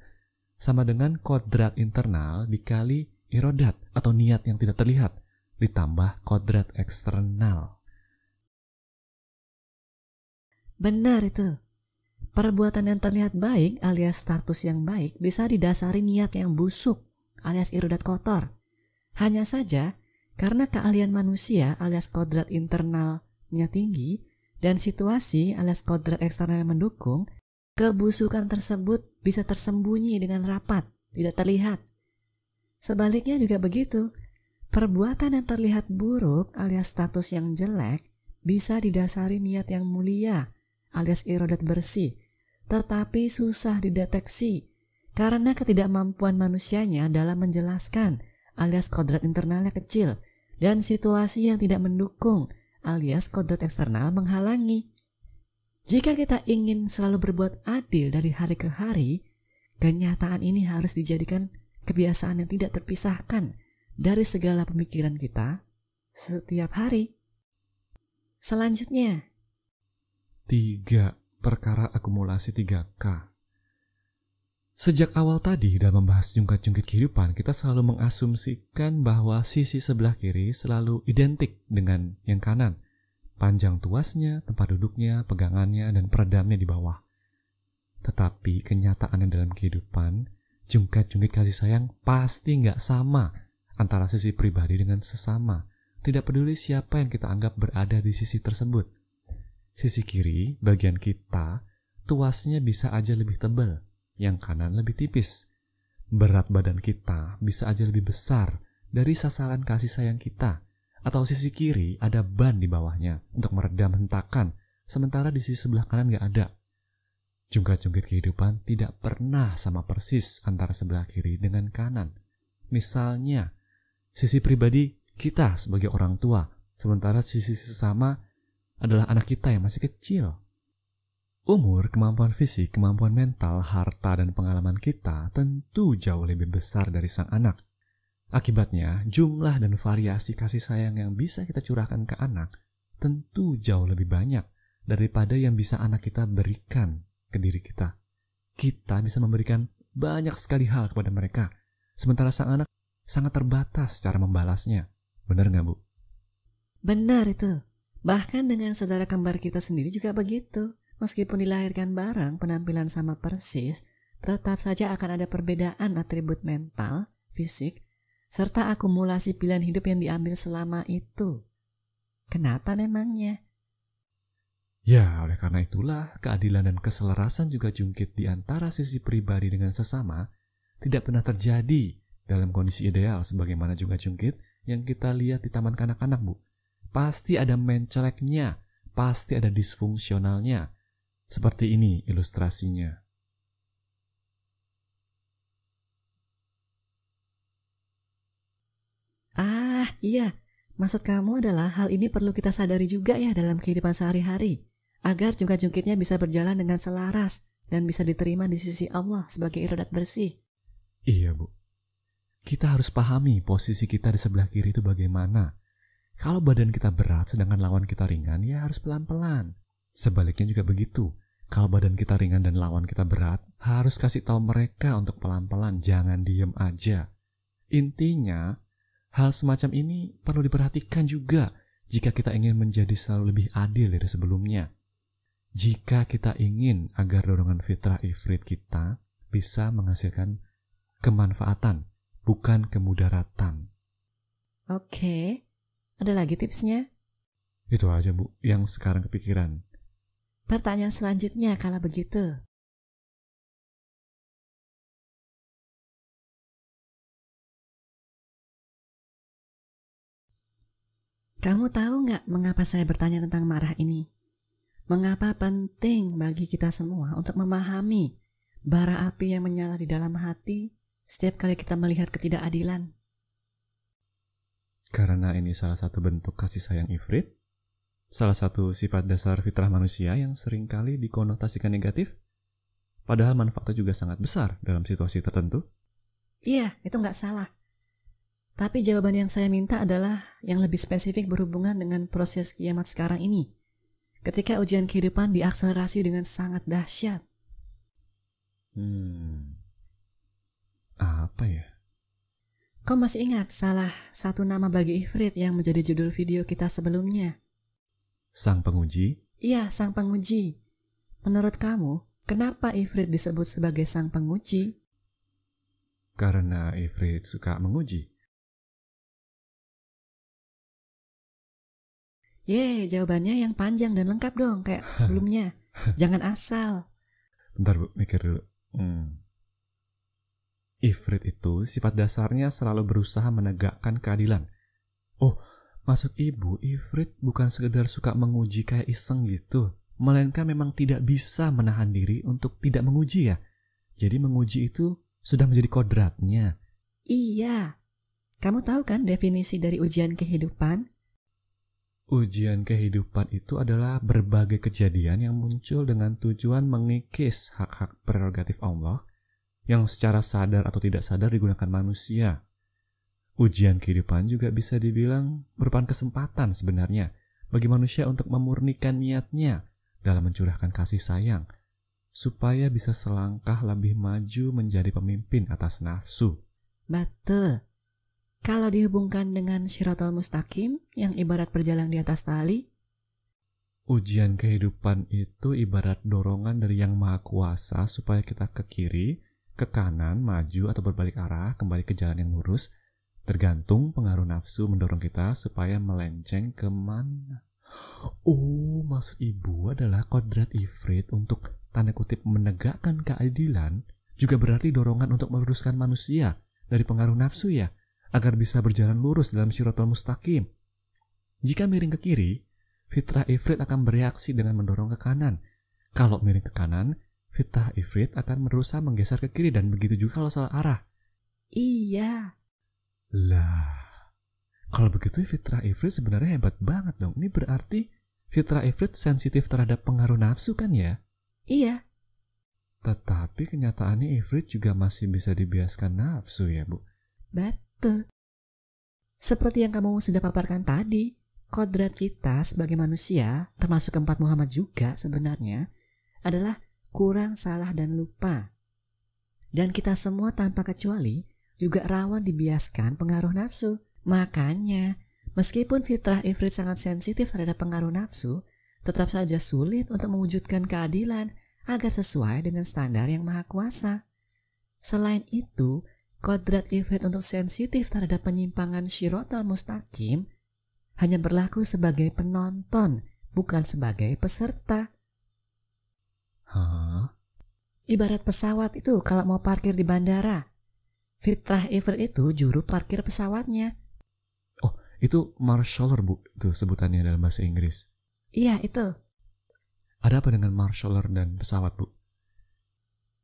sama dengan kodrat internal dikali irodat atau niat yang tidak terlihat ditambah kodrat eksternal. Benar itu. Perbuatan yang terlihat baik alias status yang baik bisa didasari niat yang busuk alias irudat kotor. Hanya saja, karena keahlian manusia alias kodrat internalnya tinggi dan situasi alias kodrat eksternal yang mendukung, kebusukan tersebut bisa tersembunyi dengan rapat, tidak terlihat. Sebaliknya juga begitu, perbuatan yang terlihat buruk alias status yang jelek bisa didasari niat yang mulia alias irodat bersih, tetapi susah dideteksi karena ketidakmampuan manusianya dalam menjelaskan alias kodrat internalnya kecil dan situasi yang tidak mendukung alias kodrat eksternal menghalangi. Jika kita ingin selalu berbuat adil dari hari ke hari, kenyataan ini harus dijadikan kebiasaan yang tidak terpisahkan dari segala pemikiran kita setiap hari. Selanjutnya, tiga perkara akumulasi 3K. Sejak awal tadi dalam membahas jungkat-jungkit kehidupan, kita selalu mengasumsikan bahwa sisi sebelah kiri selalu identik dengan yang kanan. Panjang tuasnya, tempat duduknya, pegangannya, dan peredamnya di bawah. Tetapi kenyataannya dalam kehidupan, jungkat-jungkit kasih sayang pasti nggak sama antara sisi pribadi dengan sesama. Tidak peduli siapa yang kita anggap berada di sisi tersebut. Sisi kiri, bagian kita, tuasnya bisa aja lebih tebal, yang kanan lebih tipis. Berat badan kita bisa aja lebih besar dari sasaran kasih sayang kita, atau sisi kiri ada ban di bawahnya untuk meredam hentakan, sementara di sisi sebelah kanan gak ada. Jungkat-jungkit kehidupan tidak pernah sama persis antara sebelah kiri dengan kanan. Misalnya, sisi pribadi kita sebagai orang tua, sementara sisi sesama adalah anak kita yang masih kecil. Umur, kemampuan fisik, kemampuan mental, harta, dan pengalaman kita tentu jauh lebih besar dari sang anak. Akibatnya, jumlah dan variasi kasih sayang yang bisa kita curahkan ke anak tentu jauh lebih banyak daripada yang bisa anak kita berikan ke diri kita. Kita bisa memberikan banyak sekali hal kepada mereka, sementara sang anak sangat terbatas cara membalasnya. Benar nggak, Bu? Benar itu. Bahkan dengan saudara kembar kita sendiri juga begitu. Meskipun dilahirkan bareng, penampilan sama persis, tetap saja akan ada perbedaan atribut mental, fisik, serta akumulasi pilihan hidup yang diambil selama itu. Kenapa memangnya? Ya, oleh karena itulah keadilan dan keselarasan juga jungkit di antara sisi pribadi dengan sesama tidak pernah terjadi dalam kondisi ideal sebagaimana juga jungkit yang kita lihat di taman kanak-kanak, Bu. Pasti ada menceleknya, pasti ada disfungsionalnya. Seperti ini ilustrasinya. Ah, iya. Maksud kamu adalah hal ini perlu kita sadari juga ya dalam kehidupan sehari-hari, agar jungkat-jungkitnya bisa berjalan dengan selaras dan bisa diterima di sisi Allah sebagai iradat bersih. Iya, Bu. Kita harus pahami posisi kita di sebelah kiri itu bagaimana, kalau badan kita berat sedangkan lawan kita ringan, ya harus pelan-pelan. Sebaliknya juga begitu. Kalau badan kita ringan dan lawan kita berat, harus kasih tahu mereka untuk pelan-pelan, jangan diem aja. Intinya, hal semacam ini perlu diperhatikan juga jika kita ingin menjadi selalu lebih adil dari sebelumnya. Jika kita ingin agar dorongan fitrah ifrit kita bisa menghasilkan kemanfaatan, bukan kemudaratan. Oke, ada lagi tipsnya? Itu aja Bu, yang sekarang kepikiran. Pertanyaan selanjutnya kalau begitu. Kamu tahu nggak mengapa saya bertanya tentang marah ini? Mengapa penting bagi kita semua untuk memahami bara api yang menyala di dalam hati setiap kali kita melihat ketidakadilan? Karena ini salah satu bentuk kasih sayang ifrit, salah satu sifat dasar fitrah manusia yang seringkali dikonotasikan negatif, padahal manfaatnya juga sangat besar dalam situasi tertentu. Iya, itu nggak salah. Tapi jawaban yang saya minta adalah yang lebih spesifik berhubungan dengan proses kiamat sekarang ini, ketika ujian kehidupan diakselerasi dengan sangat dahsyat. Hmm, apa ya? Kau masih ingat salah satu nama bagi Ifrit yang menjadi judul video kita sebelumnya? Sang penguji? Iya, sang penguji. Menurut kamu, kenapa Ifrit disebut sebagai sang penguji? Karena Ifrit suka menguji. Ye, jawabannya yang panjang dan lengkap dong, kayak sebelumnya. *laughs* Jangan asal. Bentar, Bu, mikir dulu. Hmm. Ifrit itu sifat dasarnya selalu berusaha menegakkan keadilan. Oh, maksud ibu, Ifrit bukan sekedar suka menguji kayak iseng gitu, melainkan memang tidak bisa menahan diri untuk tidak menguji ya. Jadi menguji itu sudah menjadi kodratnya. Iya. Kamu tahu kan definisi dari ujian kehidupan? Ujian kehidupan itu adalah berbagai kejadian yang muncul dengan tujuan mengikis hak-hak prerogatif Allah yang secara sadar atau tidak sadar digunakan manusia. Ujian kehidupan juga bisa dibilang merupakan kesempatan sebenarnya bagi manusia untuk memurnikan niatnya dalam mencurahkan kasih sayang, supaya bisa selangkah lebih maju menjadi pemimpin atas nafsu. Betul. Kalau dihubungkan dengan Syiratul Mustaqim yang ibarat berjalan di atas tali, ujian kehidupan itu ibarat dorongan dari Yang Maha Kuasa supaya kita ke kiri ke kanan, maju atau berbalik arah, kembali ke jalan yang lurus, tergantung pengaruh nafsu mendorong kita supaya melenceng ke mana. Oh, maksud ibu adalah kodrat ifrit untuk tanda kutip menegakkan keadilan juga berarti dorongan untuk meluruskan manusia dari pengaruh nafsu ya, agar bisa berjalan lurus dalam sirotol mustaqim. Jika miring ke kiri, fitrah ifrit akan bereaksi dengan mendorong ke kanan. Kalau miring ke kanan, Fitrah ifrit akan merusak menggeser ke kiri dan begitu juga kalau salah arah. Iya. Lah. Kalau begitu fitrah ifrit sebenarnya hebat banget dong. Ini berarti fitrah ifrit sensitif terhadap pengaruh nafsu kan ya? Iya. Tetapi kenyataannya ifrit juga masih bisa dibiaskan nafsu ya bu? Betul. Seperti yang kamu sudah paparkan tadi, kodrat kita sebagai manusia, termasuk keempat Muhammad juga sebenarnya, adalah kurang salah dan lupa. Dan kita semua tanpa kecuali juga rawan dibiaskan pengaruh nafsu. Makanya, meskipun fitrah Ifrit sangat sensitif terhadap pengaruh nafsu, tetap saja sulit untuk mewujudkan keadilan agar sesuai dengan standar yang maha kuasa. Selain itu, kodrat Ifrit untuk sensitif terhadap penyimpangan Shirotol Mustaqim hanya berlaku sebagai penonton, bukan sebagai peserta. Huh? Ibarat pesawat itu kalau mau parkir di bandara. Fitrah Ever itu juru parkir pesawatnya. Oh, itu marshaller bu, itu sebutannya dalam bahasa Inggris. Iya, itu. Ada apa dengan marshaller dan pesawat bu?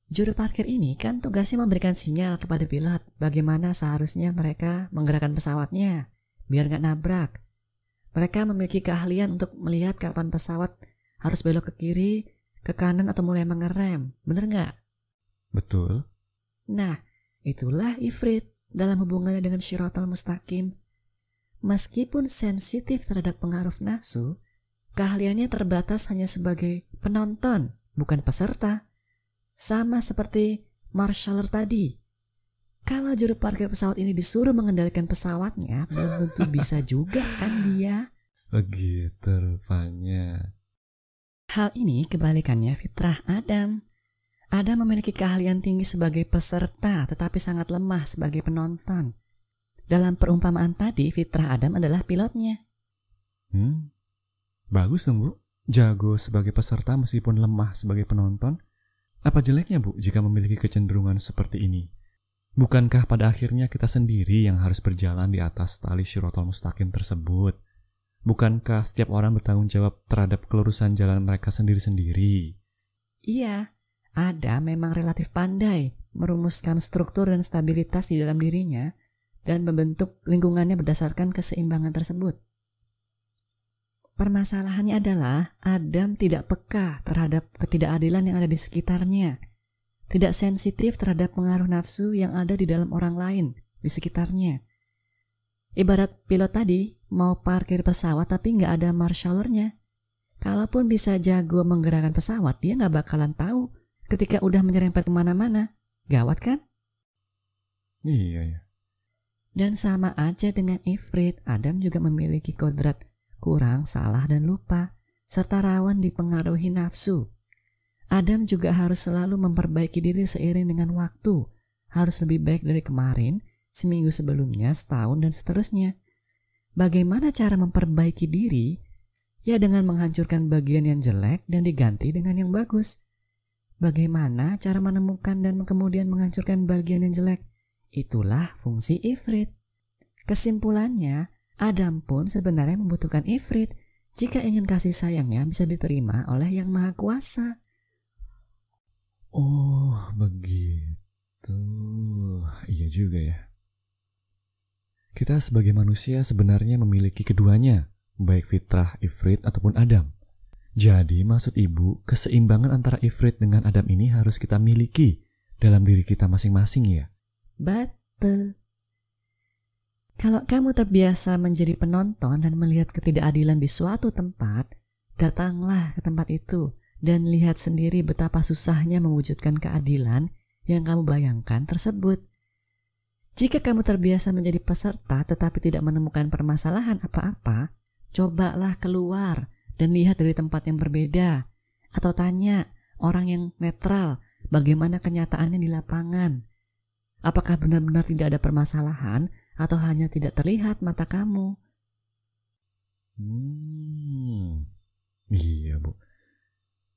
Juru parkir ini kan tugasnya memberikan sinyal kepada pilot bagaimana seharusnya mereka menggerakkan pesawatnya biar nggak nabrak. Mereka memiliki keahlian untuk melihat kapan pesawat harus belok ke kiri ke kanan atau mulai mengerem, bener nggak? Betul. Nah, itulah ifrit dalam hubungannya dengan syiratal mustaqim. Meskipun sensitif terhadap pengaruh nafsu, keahliannya terbatas hanya sebagai penonton, bukan peserta. Sama seperti marshaller tadi. Kalau juru parkir pesawat ini disuruh mengendalikan pesawatnya, belum tentu bisa juga kan dia. Begitu *laughs* rupanya. Hal ini kebalikannya fitrah Adam. Adam memiliki keahlian tinggi sebagai peserta tetapi sangat lemah sebagai penonton. Dalam perumpamaan tadi, fitrah Adam adalah pilotnya. Hmm, bagus dong, Bu. Jago sebagai peserta meskipun lemah sebagai penonton. Apa jeleknya, Bu, jika memiliki kecenderungan seperti ini? Bukankah pada akhirnya kita sendiri yang harus berjalan di atas tali syurotol mustaqim tersebut? Bukankah setiap orang bertanggung jawab terhadap kelurusan jalan mereka sendiri-sendiri? Iya, ada memang relatif pandai merumuskan struktur dan stabilitas di dalam dirinya dan membentuk lingkungannya berdasarkan keseimbangan tersebut. Permasalahannya adalah Adam tidak peka terhadap ketidakadilan yang ada di sekitarnya, tidak sensitif terhadap pengaruh nafsu yang ada di dalam orang lain di sekitarnya, Ibarat pilot tadi mau parkir pesawat tapi nggak ada marshallernya. Kalaupun bisa jago menggerakkan pesawat, dia nggak bakalan tahu ketika udah menyerempet kemana-mana. Gawat kan? Iya, iya. Dan sama aja dengan Ifrit, Adam juga memiliki kodrat kurang, salah, dan lupa, serta rawan dipengaruhi nafsu. Adam juga harus selalu memperbaiki diri seiring dengan waktu, harus lebih baik dari kemarin, seminggu sebelumnya, setahun, dan seterusnya. Bagaimana cara memperbaiki diri? Ya dengan menghancurkan bagian yang jelek dan diganti dengan yang bagus. Bagaimana cara menemukan dan kemudian menghancurkan bagian yang jelek? Itulah fungsi ifrit. Kesimpulannya, Adam pun sebenarnya membutuhkan ifrit jika ingin kasih sayangnya bisa diterima oleh Yang Maha Kuasa. Oh, begitu. Iya juga ya. Kita sebagai manusia sebenarnya memiliki keduanya, baik fitrah Ifrit ataupun Adam. Jadi maksud ibu, keseimbangan antara Ifrit dengan Adam ini harus kita miliki dalam diri kita masing-masing ya? Betul. Kalau kamu terbiasa menjadi penonton dan melihat ketidakadilan di suatu tempat, datanglah ke tempat itu dan lihat sendiri betapa susahnya mewujudkan keadilan yang kamu bayangkan tersebut. Jika kamu terbiasa menjadi peserta tetapi tidak menemukan permasalahan apa-apa, cobalah keluar dan lihat dari tempat yang berbeda atau tanya orang yang netral bagaimana kenyataannya di lapangan. Apakah benar-benar tidak ada permasalahan atau hanya tidak terlihat mata kamu? Hmm, iya bu.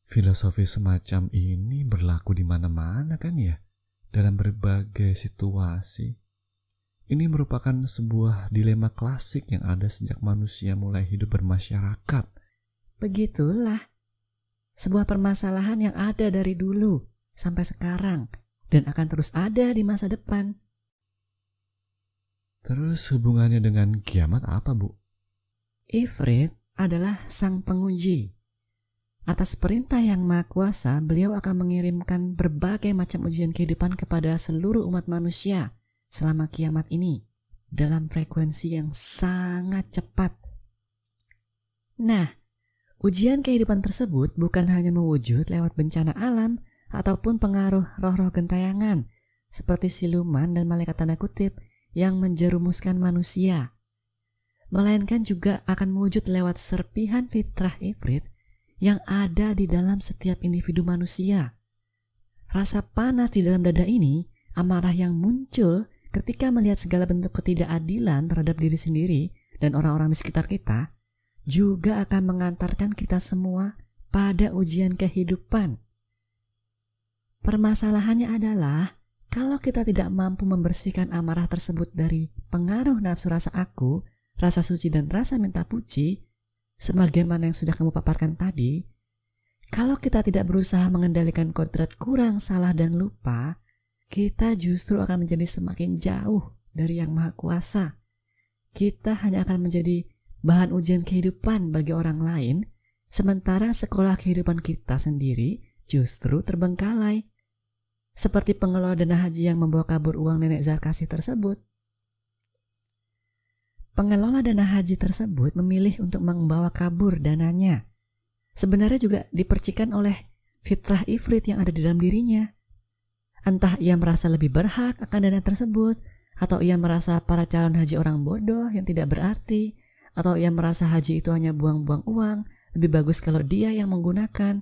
Filosofi semacam ini berlaku di mana-mana kan ya? Dalam berbagai situasi. Ini merupakan sebuah dilema klasik yang ada sejak manusia mulai hidup bermasyarakat. Begitulah. Sebuah permasalahan yang ada dari dulu sampai sekarang dan akan terus ada di masa depan. Terus hubungannya dengan kiamat apa, Bu? Ifrit adalah sang penguji. Atas perintah yang maha kuasa, beliau akan mengirimkan berbagai macam ujian kehidupan kepada seluruh umat manusia – selama kiamat ini dalam frekuensi yang sangat cepat. Nah, ujian kehidupan tersebut bukan hanya mewujud lewat bencana alam ataupun pengaruh roh-roh gentayangan seperti siluman dan malaikat tanda kutip yang menjerumuskan manusia, melainkan juga akan mewujud lewat serpihan fitrah ifrit yang ada di dalam setiap individu manusia. Rasa panas di dalam dada ini, amarah yang muncul Ketika melihat segala bentuk ketidakadilan terhadap diri sendiri dan orang-orang di sekitar kita, juga akan mengantarkan kita semua pada ujian kehidupan. Permasalahannya adalah kalau kita tidak mampu membersihkan amarah tersebut dari pengaruh nafsu rasa aku, rasa suci dan rasa minta puji, sebagaimana yang sudah kamu paparkan tadi, kalau kita tidak berusaha mengendalikan kodrat kurang, salah, dan lupa, kita justru akan menjadi semakin jauh dari Yang Maha Kuasa. Kita hanya akan menjadi bahan ujian kehidupan bagi orang lain, sementara sekolah kehidupan kita sendiri justru terbengkalai. Seperti pengelola dana haji yang membawa kabur uang nenek Zarkasih tersebut. Pengelola dana haji tersebut memilih untuk membawa kabur dananya. Sebenarnya juga dipercikan oleh fitrah ifrit yang ada di dalam dirinya Entah ia merasa lebih berhak akan dana tersebut, atau ia merasa para calon haji orang bodoh yang tidak berarti, atau ia merasa haji itu hanya buang-buang uang, lebih bagus kalau dia yang menggunakan.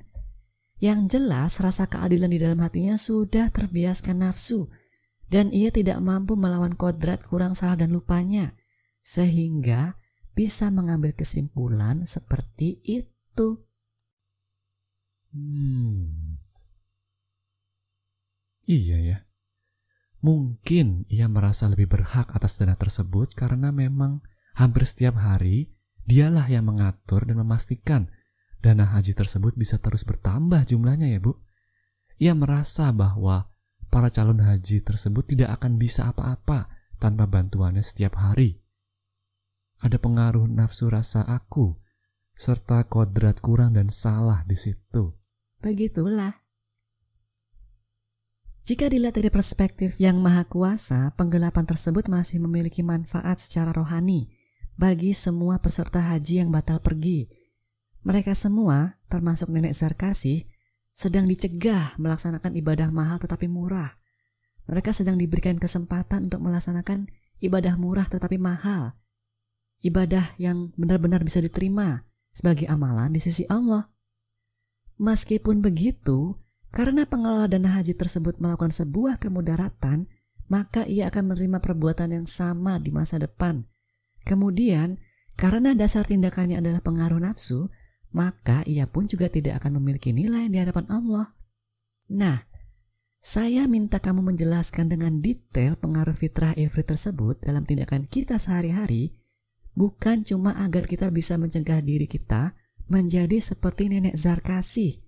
Yang jelas, rasa keadilan di dalam hatinya sudah terbiaskan nafsu, dan ia tidak mampu melawan kodrat kurang salah dan lupanya, sehingga bisa mengambil kesimpulan seperti itu. Hmm. Iya ya. Mungkin ia merasa lebih berhak atas dana tersebut karena memang hampir setiap hari dialah yang mengatur dan memastikan dana haji tersebut bisa terus bertambah jumlahnya ya bu. Ia merasa bahwa para calon haji tersebut tidak akan bisa apa-apa tanpa bantuannya setiap hari. Ada pengaruh nafsu rasa aku, serta kodrat kurang dan salah di situ. Begitulah. Jika dilihat dari perspektif yang maha kuasa, penggelapan tersebut masih memiliki manfaat secara rohani bagi semua peserta haji yang batal pergi. Mereka semua, termasuk nenek Zarkasi, sedang dicegah melaksanakan ibadah mahal tetapi murah. Mereka sedang diberikan kesempatan untuk melaksanakan ibadah murah tetapi mahal. Ibadah yang benar-benar bisa diterima sebagai amalan di sisi Allah. Meskipun begitu, karena pengelola dana haji tersebut melakukan sebuah kemudaratan, maka ia akan menerima perbuatan yang sama di masa depan. Kemudian, karena dasar tindakannya adalah pengaruh nafsu, maka ia pun juga tidak akan memiliki nilai di hadapan Allah. Nah, saya minta kamu menjelaskan dengan detail pengaruh fitrah ifrit tersebut dalam tindakan kita sehari-hari, bukan cuma agar kita bisa mencegah diri kita menjadi seperti nenek Zarkasih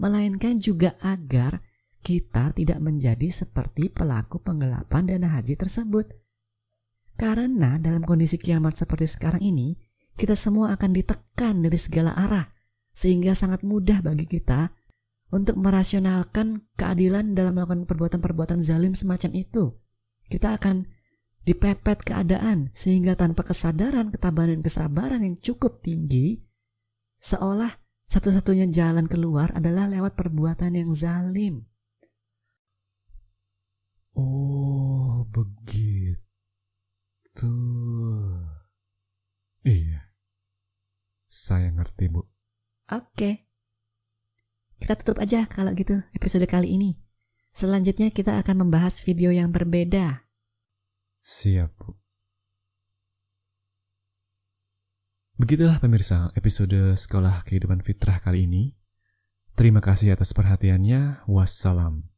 melainkan juga agar kita tidak menjadi seperti pelaku penggelapan dana haji tersebut. Karena dalam kondisi kiamat seperti sekarang ini, kita semua akan ditekan dari segala arah, sehingga sangat mudah bagi kita untuk merasionalkan keadilan dalam melakukan perbuatan-perbuatan zalim semacam itu. Kita akan dipepet keadaan, sehingga tanpa kesadaran, ketabahan, dan kesabaran yang cukup tinggi, seolah satu-satunya jalan keluar adalah lewat perbuatan yang zalim. Oh, begitu. Iya. Saya ngerti, Bu. Oke. Kita tutup aja kalau gitu episode kali ini. Selanjutnya kita akan membahas video yang berbeda. Siap, Bu. Begitulah pemirsa episode Sekolah Kehidupan Fitrah kali ini. Terima kasih atas perhatiannya. Wassalam.